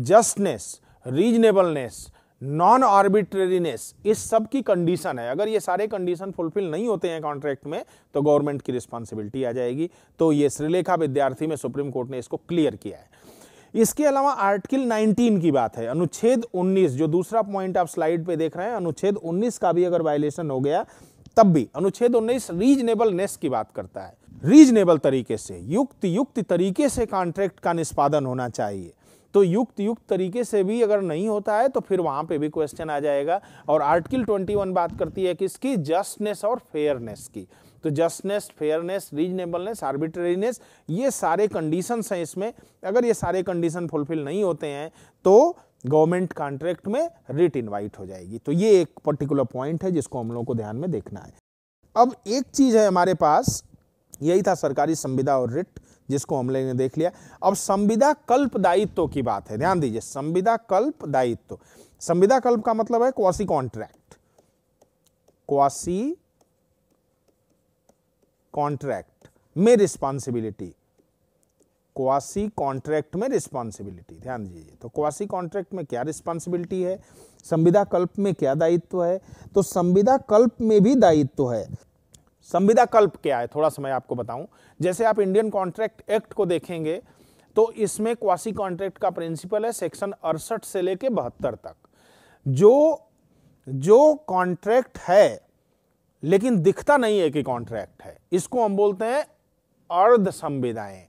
justness reasonableness non arbitrariness इस सब की कंडीशन है अगर ये सारे कंडीशन फुलफिल नहीं होते हैं कॉन्ट्रैक्ट में तो गवर्नमेंट की रिस्पॉन्सिबिलिटी आ जाएगी तो ये श्रीलेखा विद्यार्थी में सुप्रीम कोर्ट ने इसको क्लियर किया है इसके अलावा आर्टिकल 19 की बात है अनुच्छेद 19 जो दूसरा पॉइंट आप स्लाइड पे देख रहे हैं अनुच्छेद 19 का भी अगर वायलेशन हो गया तब भी अनुच्छेद उन्नीस रीजनेबलनेस की बात करता है रीजनेबल तरीके से युक्त युक्त तरीके से कॉन्ट्रैक्ट का निष्पादन होना चाहिए तो युक्त युक्त तरीके से भी अगर नहीं होता है तो फिर वहां पे भी क्वेश्चन आ जाएगा और आर्टिकल 21 बात करती है किसकी जस्टनेस और फेयरनेस की तो जस्टनेस फेयरनेस रीजनेबलनेस आर्बिट्रेरीनेस ये सारे कंडीशंस हैं इसमें अगर ये सारे कंडीशन फुलफिल नहीं होते हैं तो गवर्नमेंट कॉन्ट्रैक्ट में रिट इनवाइट हो जाएगी तो ये एक पर्टिकुलर पॉइंट है जिसको हम लोगों को ध्यान में देखना है अब एक चीज़ है हमारे पास यही था सरकारी संविदा और रिट जिसको हम लोगों ने देख लिया अब संविदा कल्प दायित्व की बात है ध्यान दीजिए संविदा कल्प दायित्व संविदा कल्प का मतलब है क्वासी कॉन्ट्रैक्ट क्वासी कॉन्ट्रैक्ट में रिस्पॉन्सिबिलिटी क्वासी कॉन्ट्रैक्ट में रिस्पॉन्सिबिलिटी ध्यान दीजिए तो क्वासी कॉन्ट्रैक्ट में क्या रिस्पॉन्सिबिलिटी है संविदा कल्प में क्या दायित्व है तो संविदा कल्प में भी दायित्व है संविदा कल्प क्या है थोड़ा समय आपको बताऊं जैसे आप इंडियन कॉन्ट्रैक्ट एक्ट को देखेंगे तो इसमें क्वासी कॉन्ट्रैक्ट का प्रिंसिपल है सेक्शन अड़सठ से लेके बहत्तर तक जो जो कॉन्ट्रैक्ट है लेकिन दिखता नहीं है कि कॉन्ट्रैक्ट है इसको हम बोलते हैं अर्ध संविदाएं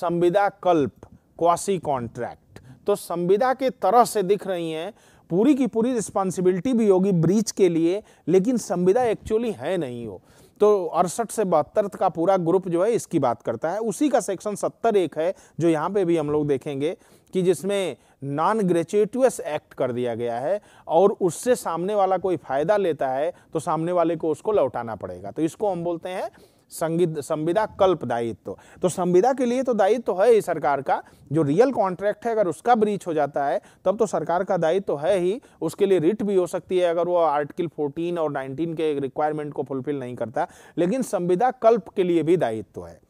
संविदा कल्प क्वासी कॉन्ट्रैक्ट तो संविदा के तरह से दिख रही हैं पूरी की पूरी रिस्पॉन्सिबिलिटी भी होगी ब्रीच के लिए लेकिन संविदा एक्चुअली है नहीं हो तो अड़सठ से बहत्तर का पूरा ग्रुप जो है इसकी बात करता है उसी का सेक्शन सत्तर एक है जो यहाँ पे भी हम लोग देखेंगे कि जिसमें नॉन ग्रेचुएटस एक्ट कर दिया गया है और उससे सामने वाला कोई फायदा लेता है तो सामने वाले को उसको लौटाना पड़ेगा तो इसको हम बोलते हैं संविदा कल्प दायित्व तो संविदा के लिए तो दायित्व तो है ही सरकार का जो रियल कॉन्ट्रैक्ट है अगर उसका ब्रीच हो जाता है तब तो सरकार का दायित्व तो है ही उसके लिए रिट भी हो सकती है अगर वो आर्टिकल फोर्टीन और नाइनटीन के रिक्वायरमेंट को फुलफिल नहीं करता लेकिन संविदा कल्प के लिए भी दायित्व तो है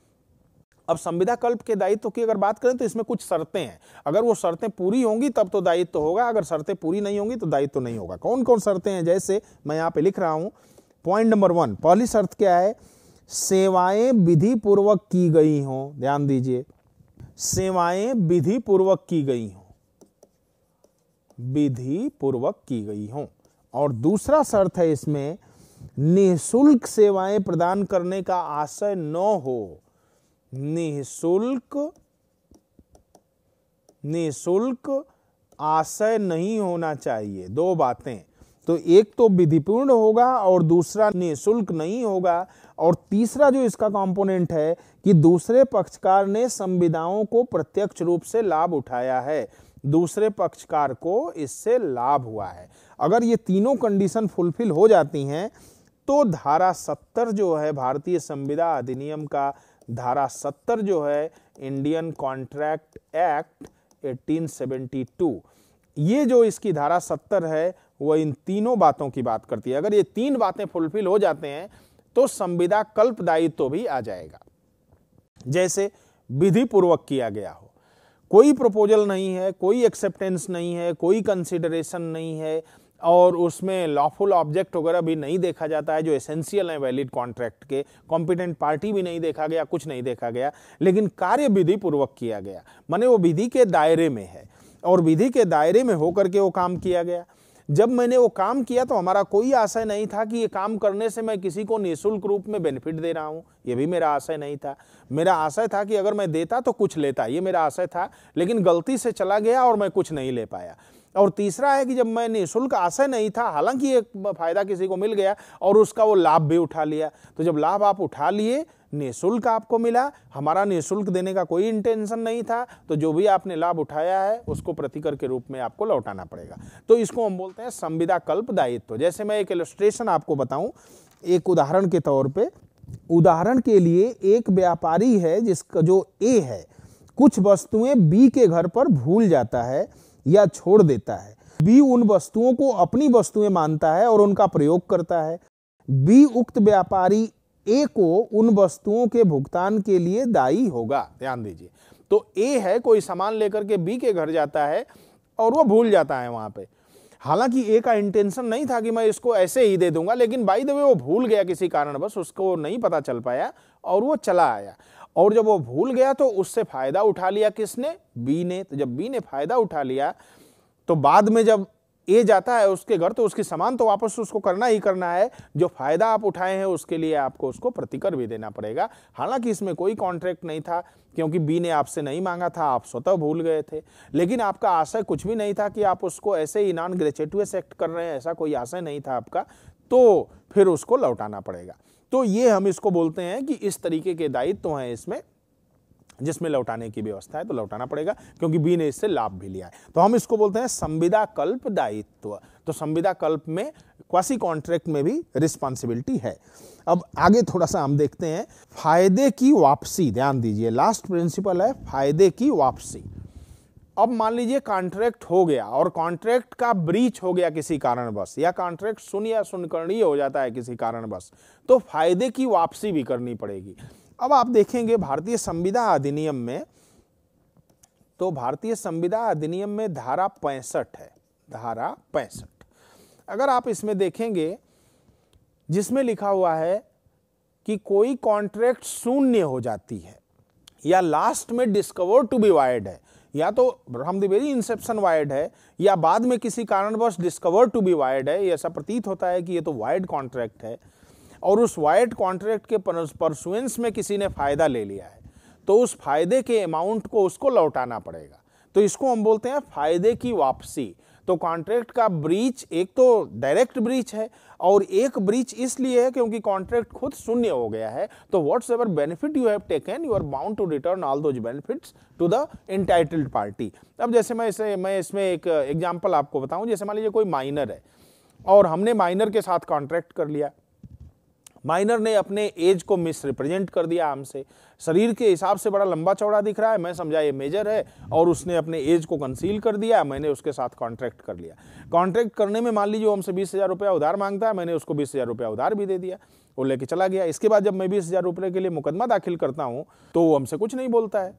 अब संविदा कल्प के दायित्व की अगर बात करें तो इसमें कुछ शर्तें हैं अगर वो शर्तें पूरी होंगी तब तो दायित्व तो होगा अगर शर्तें पूरी नहीं होंगी तो दायित्व तो नहीं होगा कौन कौन शर्तें हैं जैसे मैं यहाँ पे लिख रहा हूँ पॉइंट नंबर वन पहली शर्त क्या है सेवाएं विधि पूर्वक की गई हों ध्यान दीजिए सेवाएं विधि पूर्वक की गई हों विधि पूर्वक की गई हों और दूसरा शर्त है इसमें निःशुल्क सेवाएं प्रदान करने का आशय न हो निःशुल्क निःशुल्क आशय नहीं होना चाहिए दो बातें तो एक तो विधिपूर्ण होगा और दूसरा निःशुल्क नहीं होगा और तीसरा जो इसका कंपोनेंट है कि दूसरे पक्षकार ने संविदाओं को प्रत्यक्ष रूप से लाभ उठाया है दूसरे पक्षकार को इससे लाभ हुआ है अगर ये तीनों कंडीशन फुलफिल हो जाती हैं तो धारा सत्तर जो है भारतीय संविदा अधिनियम का धारा सत्तर जो है इंडियन कॉन्ट्रैक्ट एक्ट 1872 ये जो इसकी धारा सत्तर है वो इन तीनों बातों की बात करती है अगर ये तीन बातें फुलफिल हो जाते हैं तो संविदा कल्प दायित्व तो भी आ जाएगा जैसे विधि पूर्वक किया गया हो कोई प्रपोजल नहीं है कोई एक्सेप्टेंस नहीं है कोई कंसिडरेशन नहीं है और उसमें लॉफुल ऑब्जेक्ट वगैरह भी नहीं देखा जाता है जो एसेंशियल है वैलिड कॉन्ट्रैक्ट के कॉम्पिटेंट पार्टी भी नहीं देखा गया कुछ नहीं देखा गया लेकिन कार्य विधि पूर्वक किया गया माने वो विधि के दायरे में है और विधि के दायरे में होकर के वो काम किया गया जब मैंने वो काम किया तो हमारा कोई आशय नहीं था कि ये काम करने से मैं किसी को निःशुल्क रूप में बेनिफिट दे रहा हूँ ये भी मेरा आशय नहीं था मेरा आशय था कि अगर मैं देता तो कुछ लेता ये मेरा आशय था लेकिन गलती से चला गया और मैं कुछ नहीं ले पाया और तीसरा है कि जब मैं निःशुल्क आशय नहीं था हालांकि एक फ़ायदा किसी को मिल गया और उसका वो लाभ भी उठा लिया तो जब लाभ आप उठा लिए निःशुल्क आपको मिला हमारा निःशुल्क देने का कोई इंटेंशन नहीं था तो जो भी आपने लाभ उठाया है उसको प्रतिकर के रूप में आपको लौटाना पड़ेगा तो इसको हम बोलते हैं संविदा कल्प दायित्व जैसे मैं एक इलस्ट्रेशन आपको बताऊं एक उदाहरण के तौर पे उदाहरण के लिए एक व्यापारी है जिसका जो ए है कुछ वस्तुएं बी के घर पर भूल जाता है या छोड़ देता है बी उन वस्तुओं को अपनी वस्तुएं मानता है और उनका प्रयोग करता है बी उक्त व्यापारी ए को उन वस्तुओं के भुगतान के लिए दायी होगा ध्यान दीजिए तो ए है कोई सामान लेकर के बी के घर जाता है और वो भूल जाता है वहां पे हालांकि ए का इंटेंशन नहीं था कि मैं इसको ऐसे ही दे दूंगा लेकिन बाई द वे वो भूल गया किसी कारण बस उसको नहीं पता चल पाया और वो चला आया और जब वो भूल गया तो उससे फायदा उठा लिया किसने बी ने तो जब बी ने फायदा उठा लिया तो बाद में जब ए जाता है उसके घर तो उसकी सामान तो वापस उसको करना ही करना है जो फ़ायदा आप उठाए हैं उसके लिए आपको उसको प्रतिकर भी देना पड़ेगा हालांकि इसमें कोई कॉन्ट्रैक्ट नहीं था क्योंकि बी ने आपसे नहीं मांगा था आप स्वतः भूल गए थे लेकिन आपका आशय कुछ भी नहीं था कि आप उसको ऐसे ही नॉन ग्रेचुएस एक्ट कर रहे हैं ऐसा कोई आशय नहीं था आपका तो फिर उसको लौटाना पड़ेगा तो ये हम इसको बोलते हैं कि इस तरीके के दायित्व हैं इसमें जिसमें लौटाने की व्यवस्था है तो लौटाना पड़ेगा क्योंकि बी ने इससे लाभ भी लिया है तो हम इसको बोलते हैं संविदा कल्प दायित्व तो संविदा कल्प में क्वासी कॉन्ट्रैक्ट में भी रिस्पॉन्सिबिलिटी है अब आगे थोड़ा सा हम देखते हैं फायदे की वापसी ध्यान दीजिए लास्ट प्रिंसिपल है फायदे की वापसी अब मान लीजिए कॉन्ट्रैक्ट हो गया और कॉन्ट्रैक्ट का ब्रीच हो गया किसी कारणवश या कॉन्ट्रैक्ट सुन या सुनकरणीय हो जाता है किसी कारणवश तो फायदे की वापसी भी करनी पड़ेगी अब आप देखेंगे भारतीय संविदा अधिनियम में तो भारतीय संविदा अधिनियम में धारा पैंसठ है धारा पैंसठ अगर आप इसमें देखेंगे जिसमें लिखा हुआ है कि कोई कॉन्ट्रैक्ट शून्य हो जाती है या लास्ट में डिस्कवर टू बी वायड है या तो ब्रह्म द्विवेदी इंसेप्शन वायड है या बाद में किसी कारणवश डिस्कवर टू बी वायड है ऐसा प्रतीत होता है कि ये तो वाइड कॉन्ट्रैक्ट है और उस वाइट कॉन्ट्रैक्ट के परसुएंस में किसी ने फ़ायदा ले लिया है तो उस फायदे के अमाउंट को उसको लौटाना पड़ेगा तो इसको हम बोलते हैं फायदे की वापसी तो कॉन्ट्रैक्ट का ब्रीच एक तो डायरेक्ट ब्रीच है और एक ब्रीच इसलिए है क्योंकि कॉन्ट्रैक्ट खुद शून्य हो गया है तो whatsoever benefit you have taken you are bound to return all those benefits to the entitled party अब जैसे मैं इसे मैं इसमें एक एग्जाम्पल आपको बताऊं जैसे मान लीजिए कोई माइनर है और हमने माइनर के साथ कॉन्ट्रैक्ट कर लिया माइनर ने अपने एज को मिस रिप्रेजेंट कर दिया हमसे शरीर के हिसाब से बड़ा लंबा चौड़ा दिख रहा है मैं समझा ये मेजर है और उसने अपने एज को कंसील कर दिया मैंने उसके साथ कॉन्ट्रैक्ट कर लिया कॉन्ट्रैक्ट करने में मान लीजिए हमसे बीस हज़ार रुपया उधार मांगता है मैंने उसको बीस हज़ार रुपया उधार भी दे दिया वो लेके चला गया इसके बाद जब मैं बीस हज़ार रुपये के लिए मुकदमा दाखिल करता हूँ तो वो हमसे कुछ नहीं बोलता है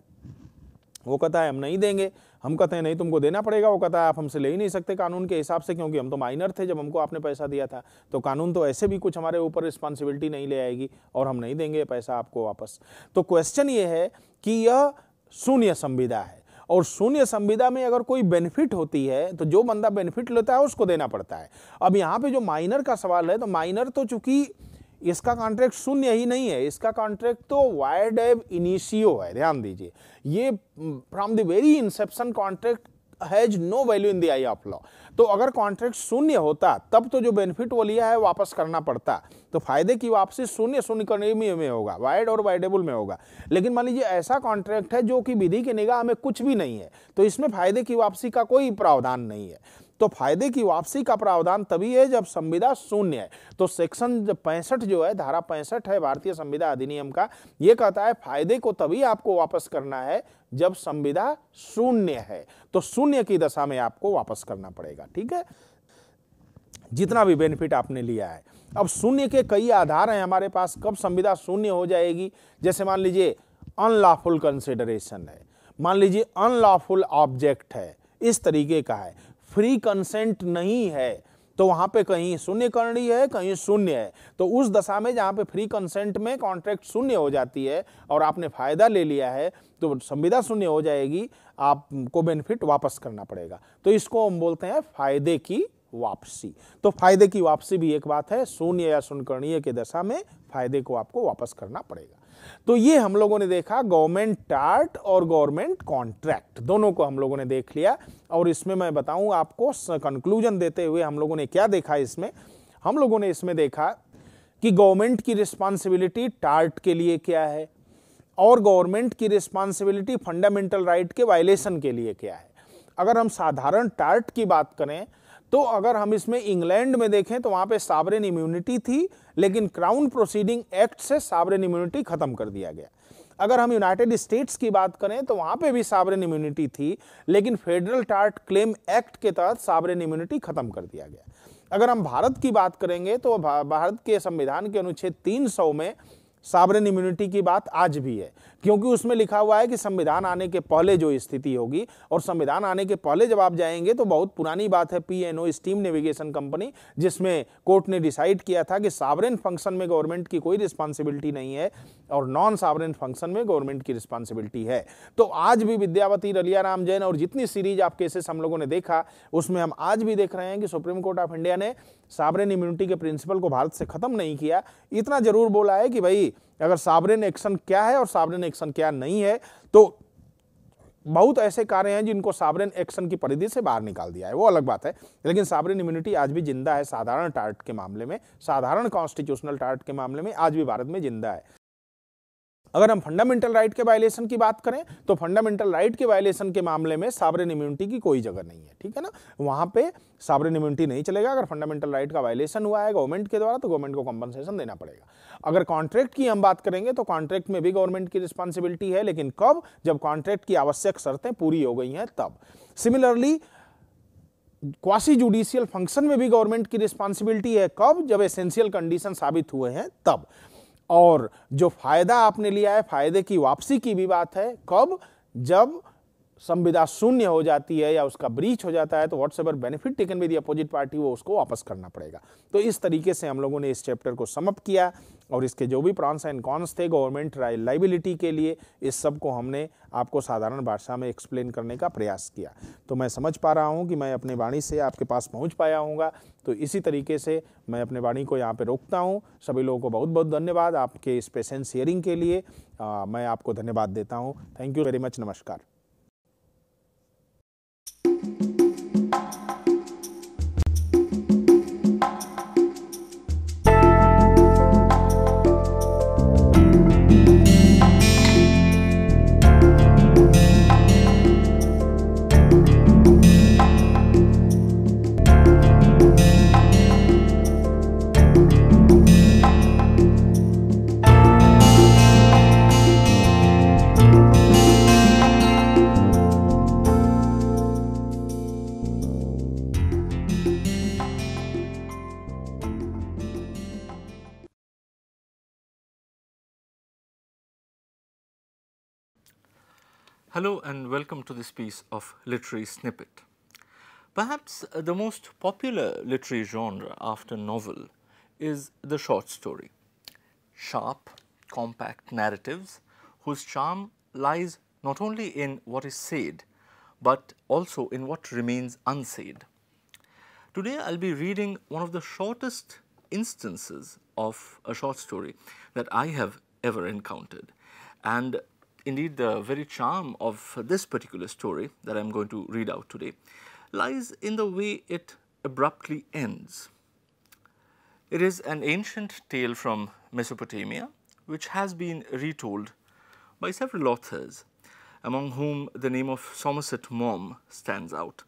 वो कहता है हम नहीं देंगे हम कहते हैं नहीं तुमको देना पड़ेगा वो कहता है आप हमसे ले ही नहीं सकते कानून के हिसाब से क्योंकि हम तो माइनर थे जब हमको आपने पैसा दिया था तो कानून तो ऐसे भी कुछ हमारे ऊपर रिस्पॉन्सिबिलिटी नहीं ले आएगी और हम नहीं देंगे पैसा आपको वापस तो क्वेश्चन ये है कि यह शून्य संविदा है और शून्य संविदा में अगर कोई बेनिफिट होती है तो जो बंदा बेनिफिट लेता है उसको देना पड़ता है अब यहाँ पे जो माइनर का सवाल है तो माइनर तो चूंकि इसका कॉन्ट्रैक्ट शून्य ही नहीं है इसका कॉन्ट्रैक्ट तो वायड एब इनिशियो है ध्यान दीजिए ये from the very inception contract has no value in the eye of law तो अगर कॉन्ट्रैक्ट शून्य होता तब तो जो बेनिफिट वो लिया है वापस करना पड़ता तो फायदे की वापसी शून्य शून्य करने में होगा वाइड और वाइडेबल में होगा लेकिन मान लीजिए ऐसा कॉन्ट्रैक्ट है जो कि विधि की निगाह में कुछ भी नहीं है तो इसमें फायदे की वापसी का कोई प्रावधान नहीं है तो फायदे की वापसी का प्रावधान तभी है जब संविदा शून्य है तो सेक्शन पैंसठ जो है धारा पैंसठ है भारतीय संविदा अधिनियम का यह कहता है फायदे को तभी आपको वापस करना है जब संविदा शून्य है तो शून्य की दशा में आपको वापस करना पड़ेगा ठीक है जितना भी बेनिफिट आपने लिया है अब शून्य के कई आधार हैं हमारे पास कब संविदा शून्य हो जाएगी जैसे मान लीजिए अनलॉफुल कंसिडरेशन है मान लीजिए अनलॉफुल ऑब्जेक्ट है इस तरीके का है फ्री कंसेंट नहीं है तो वहां पे कहीं शून्य करणी है कहीं शून्य है तो उस दशा में जहाँ पे फ्री कंसेंट में कॉन्ट्रैक्ट शून्य हो जाती है और आपने फ़ायदा ले लिया है तो संविदा शून्य हो जाएगी आपको बेनिफिट वापस करना पड़ेगा तो इसको हम बोलते हैं फायदे की वापसी तो फायदे की वापसी भी एक बात है शून्य या शून्य करणीय की दशा में फायदे को आपको वापस करना पड़ेगा तो ये हम लोगों ने देखा गवर्नमेंट टार्ट और गवर्नमेंट कॉन्ट्रैक्ट दोनों को हम लोगों ने देख लिया और इसमें मैं बताऊं आपको कंक्लूजन देते हुए हम लोगों ने क्या देखा इसमें हम लोगों ने इसमें देखा कि गवर्नमेंट की रिस्पॉन्सिबिलिटी टार्ट के लिए क्या है और गवर्नमेंट की रिस्पॉन्सिबिलिटी फंडामेंटल राइट के वायलेशन के लिए क्या है अगर हम साधारण टार्ट की बात करें तो अगर हम इसमें इंग्लैंड में देखें तो वहां पे साबरेन इम्यूनिटी थी लेकिन क्राउन प्रोसीडिंग एक्ट से साबरेन इम्यूनिटी खत्म कर दिया गया अगर हम यूनाइटेड स्टेट्स की बात करें तो वहां पे भी साबरेन इम्यूनिटी थी लेकिन फेडरल टार्ट क्लेम एक्ट के तहत साबरेन इम्यूनिटी खत्म कर दिया गया अगर हम भारत की बात करेंगे तो भारत के संविधान के अनुच्छेद 300 में साबरेन इम्यूनिटी की बात आज भी है क्योंकि उसमें लिखा हुआ है कि संविधान आने के पहले जो स्थिति होगी और संविधान आने के पहले जब आप जाएंगे तो बहुत पुरानी बात है पीएनओ स्टीम नेविगेशन कंपनी जिसमें कोर्ट ने डिसाइड किया था कि सावरेन फंक्शन में गवर्नमेंट की कोई रिस्पॉन्सिबिलिटी नहीं है और नॉन सावरेन फंक्शन में गवर्नमेंट की रिस्पॉन्सिबिलिटी है तो आज भी विद्यावती रलियाराम जैन और जितनी सीरीज आप केसेस हम लोगों ने देखा उसमें हम आज भी देख रहे हैं कि सुप्रीम कोर्ट ऑफ इंडिया ने सावरेन इम्यूनिटी के प्रिंसिपल को भारत से ख़त्म नहीं किया इतना ज़रूर बोला है कि भाई अगर साबरेन एक्शन क्या है और साबरेन एक्शन क्या नहीं है तो बहुत ऐसे कार्य हैं जिनको साबरेन एक्शन की परिधि से बाहर निकाल दिया है वो अलग बात है लेकिन साबरेन इम्यूनिटी आज भी जिंदा है साधारण टार्ट के मामले में साधारण कॉन्स्टिट्यूशनल टार्ट के मामले में आज भी भारत में जिंदा है अगर हम फंडामेंटल राइट के वायलेशन की बात करें तो फंडामेंटल राइट के वायलेशन के मामले में साबरन इम्यूनिटी की कोई जगह नहीं है ठीक है ना वहां पे सावरन इम्यूनिटी नहीं चलेगा अगर फंडामेंटल राइट का वायलेशन हुआ है गवर्नमेंट के द्वारा तो गवर्नमेंट को कंपनसेशन देना पड़ेगा अगर कॉन्ट्रैक्ट की हम बात करेंगे तो कॉन्ट्रैक्ट में भी गवर्नमेंट की रिस्पॉन्सिबिलिटी है लेकिन कब जब कॉन्ट्रैक्ट की आवश्यक शर्तें पूरी हो गई हैं तब सिमिलरली क्वासी जुडिशियल फंक्शन में भी गवर्नमेंट की रिस्पॉन्सिबिलिटी है कब जब एसेंशियल कंडीशन साबित हुए हैं तब और जो फ़ायदा आपने लिया है फ़ायदे की वापसी की भी बात है कब जब संविदा शून्य हो जाती है या उसका ब्रीच हो जाता है तो whatsoever benefit taken with opposite party वो उसको वापस करना पड़ेगा तो इस तरीके से हम लोगों ने इस चैप्टर को समअप किया और इसके जो भी प्रॉन्स एंड कॉन्स थे गवर्नमेंट लाइबिलिटी के लिए इस सब को हमने आपको साधारण भाषा में एक्सप्लेन करने का प्रयास किया तो मैं समझ पा रहा हूँ कि मैं अपने वाणी से आपके पास पहुँच पाया हूँगा तो इसी तरीके से मैं अपने वाणी को यहाँ पर रोकता हूँ सभी लोगों को बहुत बहुत धन्यवाद आपके इस पेशेंस हियरिंग के लिए आ, मैं आपको धन्यवाद देता हूँ थैंक यू वेरी मच नमस्कार thank you Hello and welcome to this piece of literary snippet. Perhaps the most popular literary genre after novel is the short story. Sharp, compact narratives whose charm lies not only in what is said but also in what remains unsaid. Today I will be reading one of the shortest instances of a short story that I have ever encountered and indeed the very charm of this particular story that I'm going to read out today lies in the way it abruptly ends. It is an ancient tale from Mesopotamia which has been retold by several authors, among whom the name of Somerset Maugham stands out.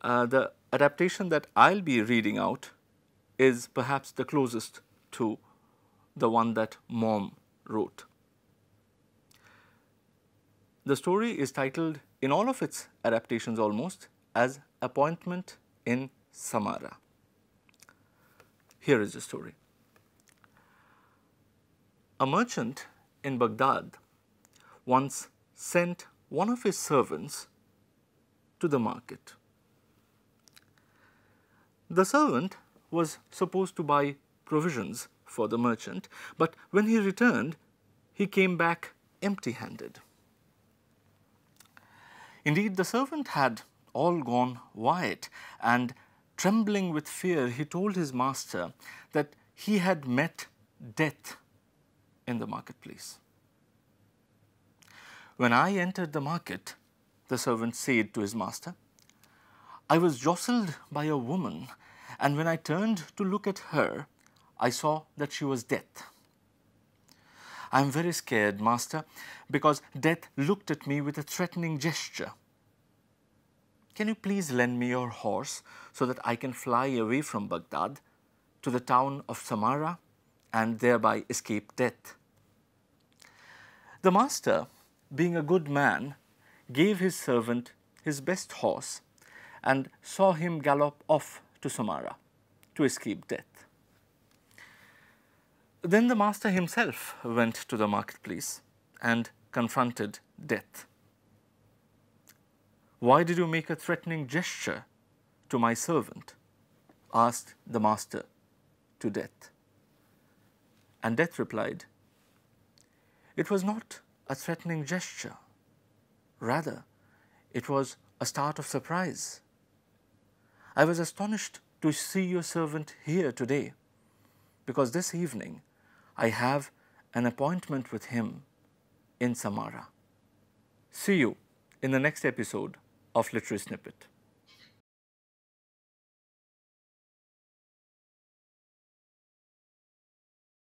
Uh, the adaptation that I'll be reading out is perhaps the closest to the one that Maugham wrote. The story is titled in all of its adaptations almost as Appointment in Samara. Here is the story. A merchant in Baghdad once sent one of his servants to the market. The servant was supposed to buy provisions for the merchant, but when he returned, he came back empty handed. Indeed, the servant had all gone white, and trembling with fear, he told his master that he had met death in the marketplace. When I entered the market, the servant said to his master, I was jostled by a woman, and when I turned to look at her, I saw that she was death. I'm very scared, master, because death looked at me with a threatening gesture. Can you please lend me your horse so that I can fly away from Baghdad to the town of Samara and thereby escape death? The master, being a good man, gave his servant his best horse and saw him gallop off to Samara to escape death. Then the master himself went to the marketplace and confronted death. Why did you make a threatening gesture to my servant? asked the master to death. And death replied, It was not a threatening gesture. Rather, it was a start of surprise. I was astonished to see your servant here today, because this evening I have an appointment with him in Samara. See you in the next episode of Literary Snippet.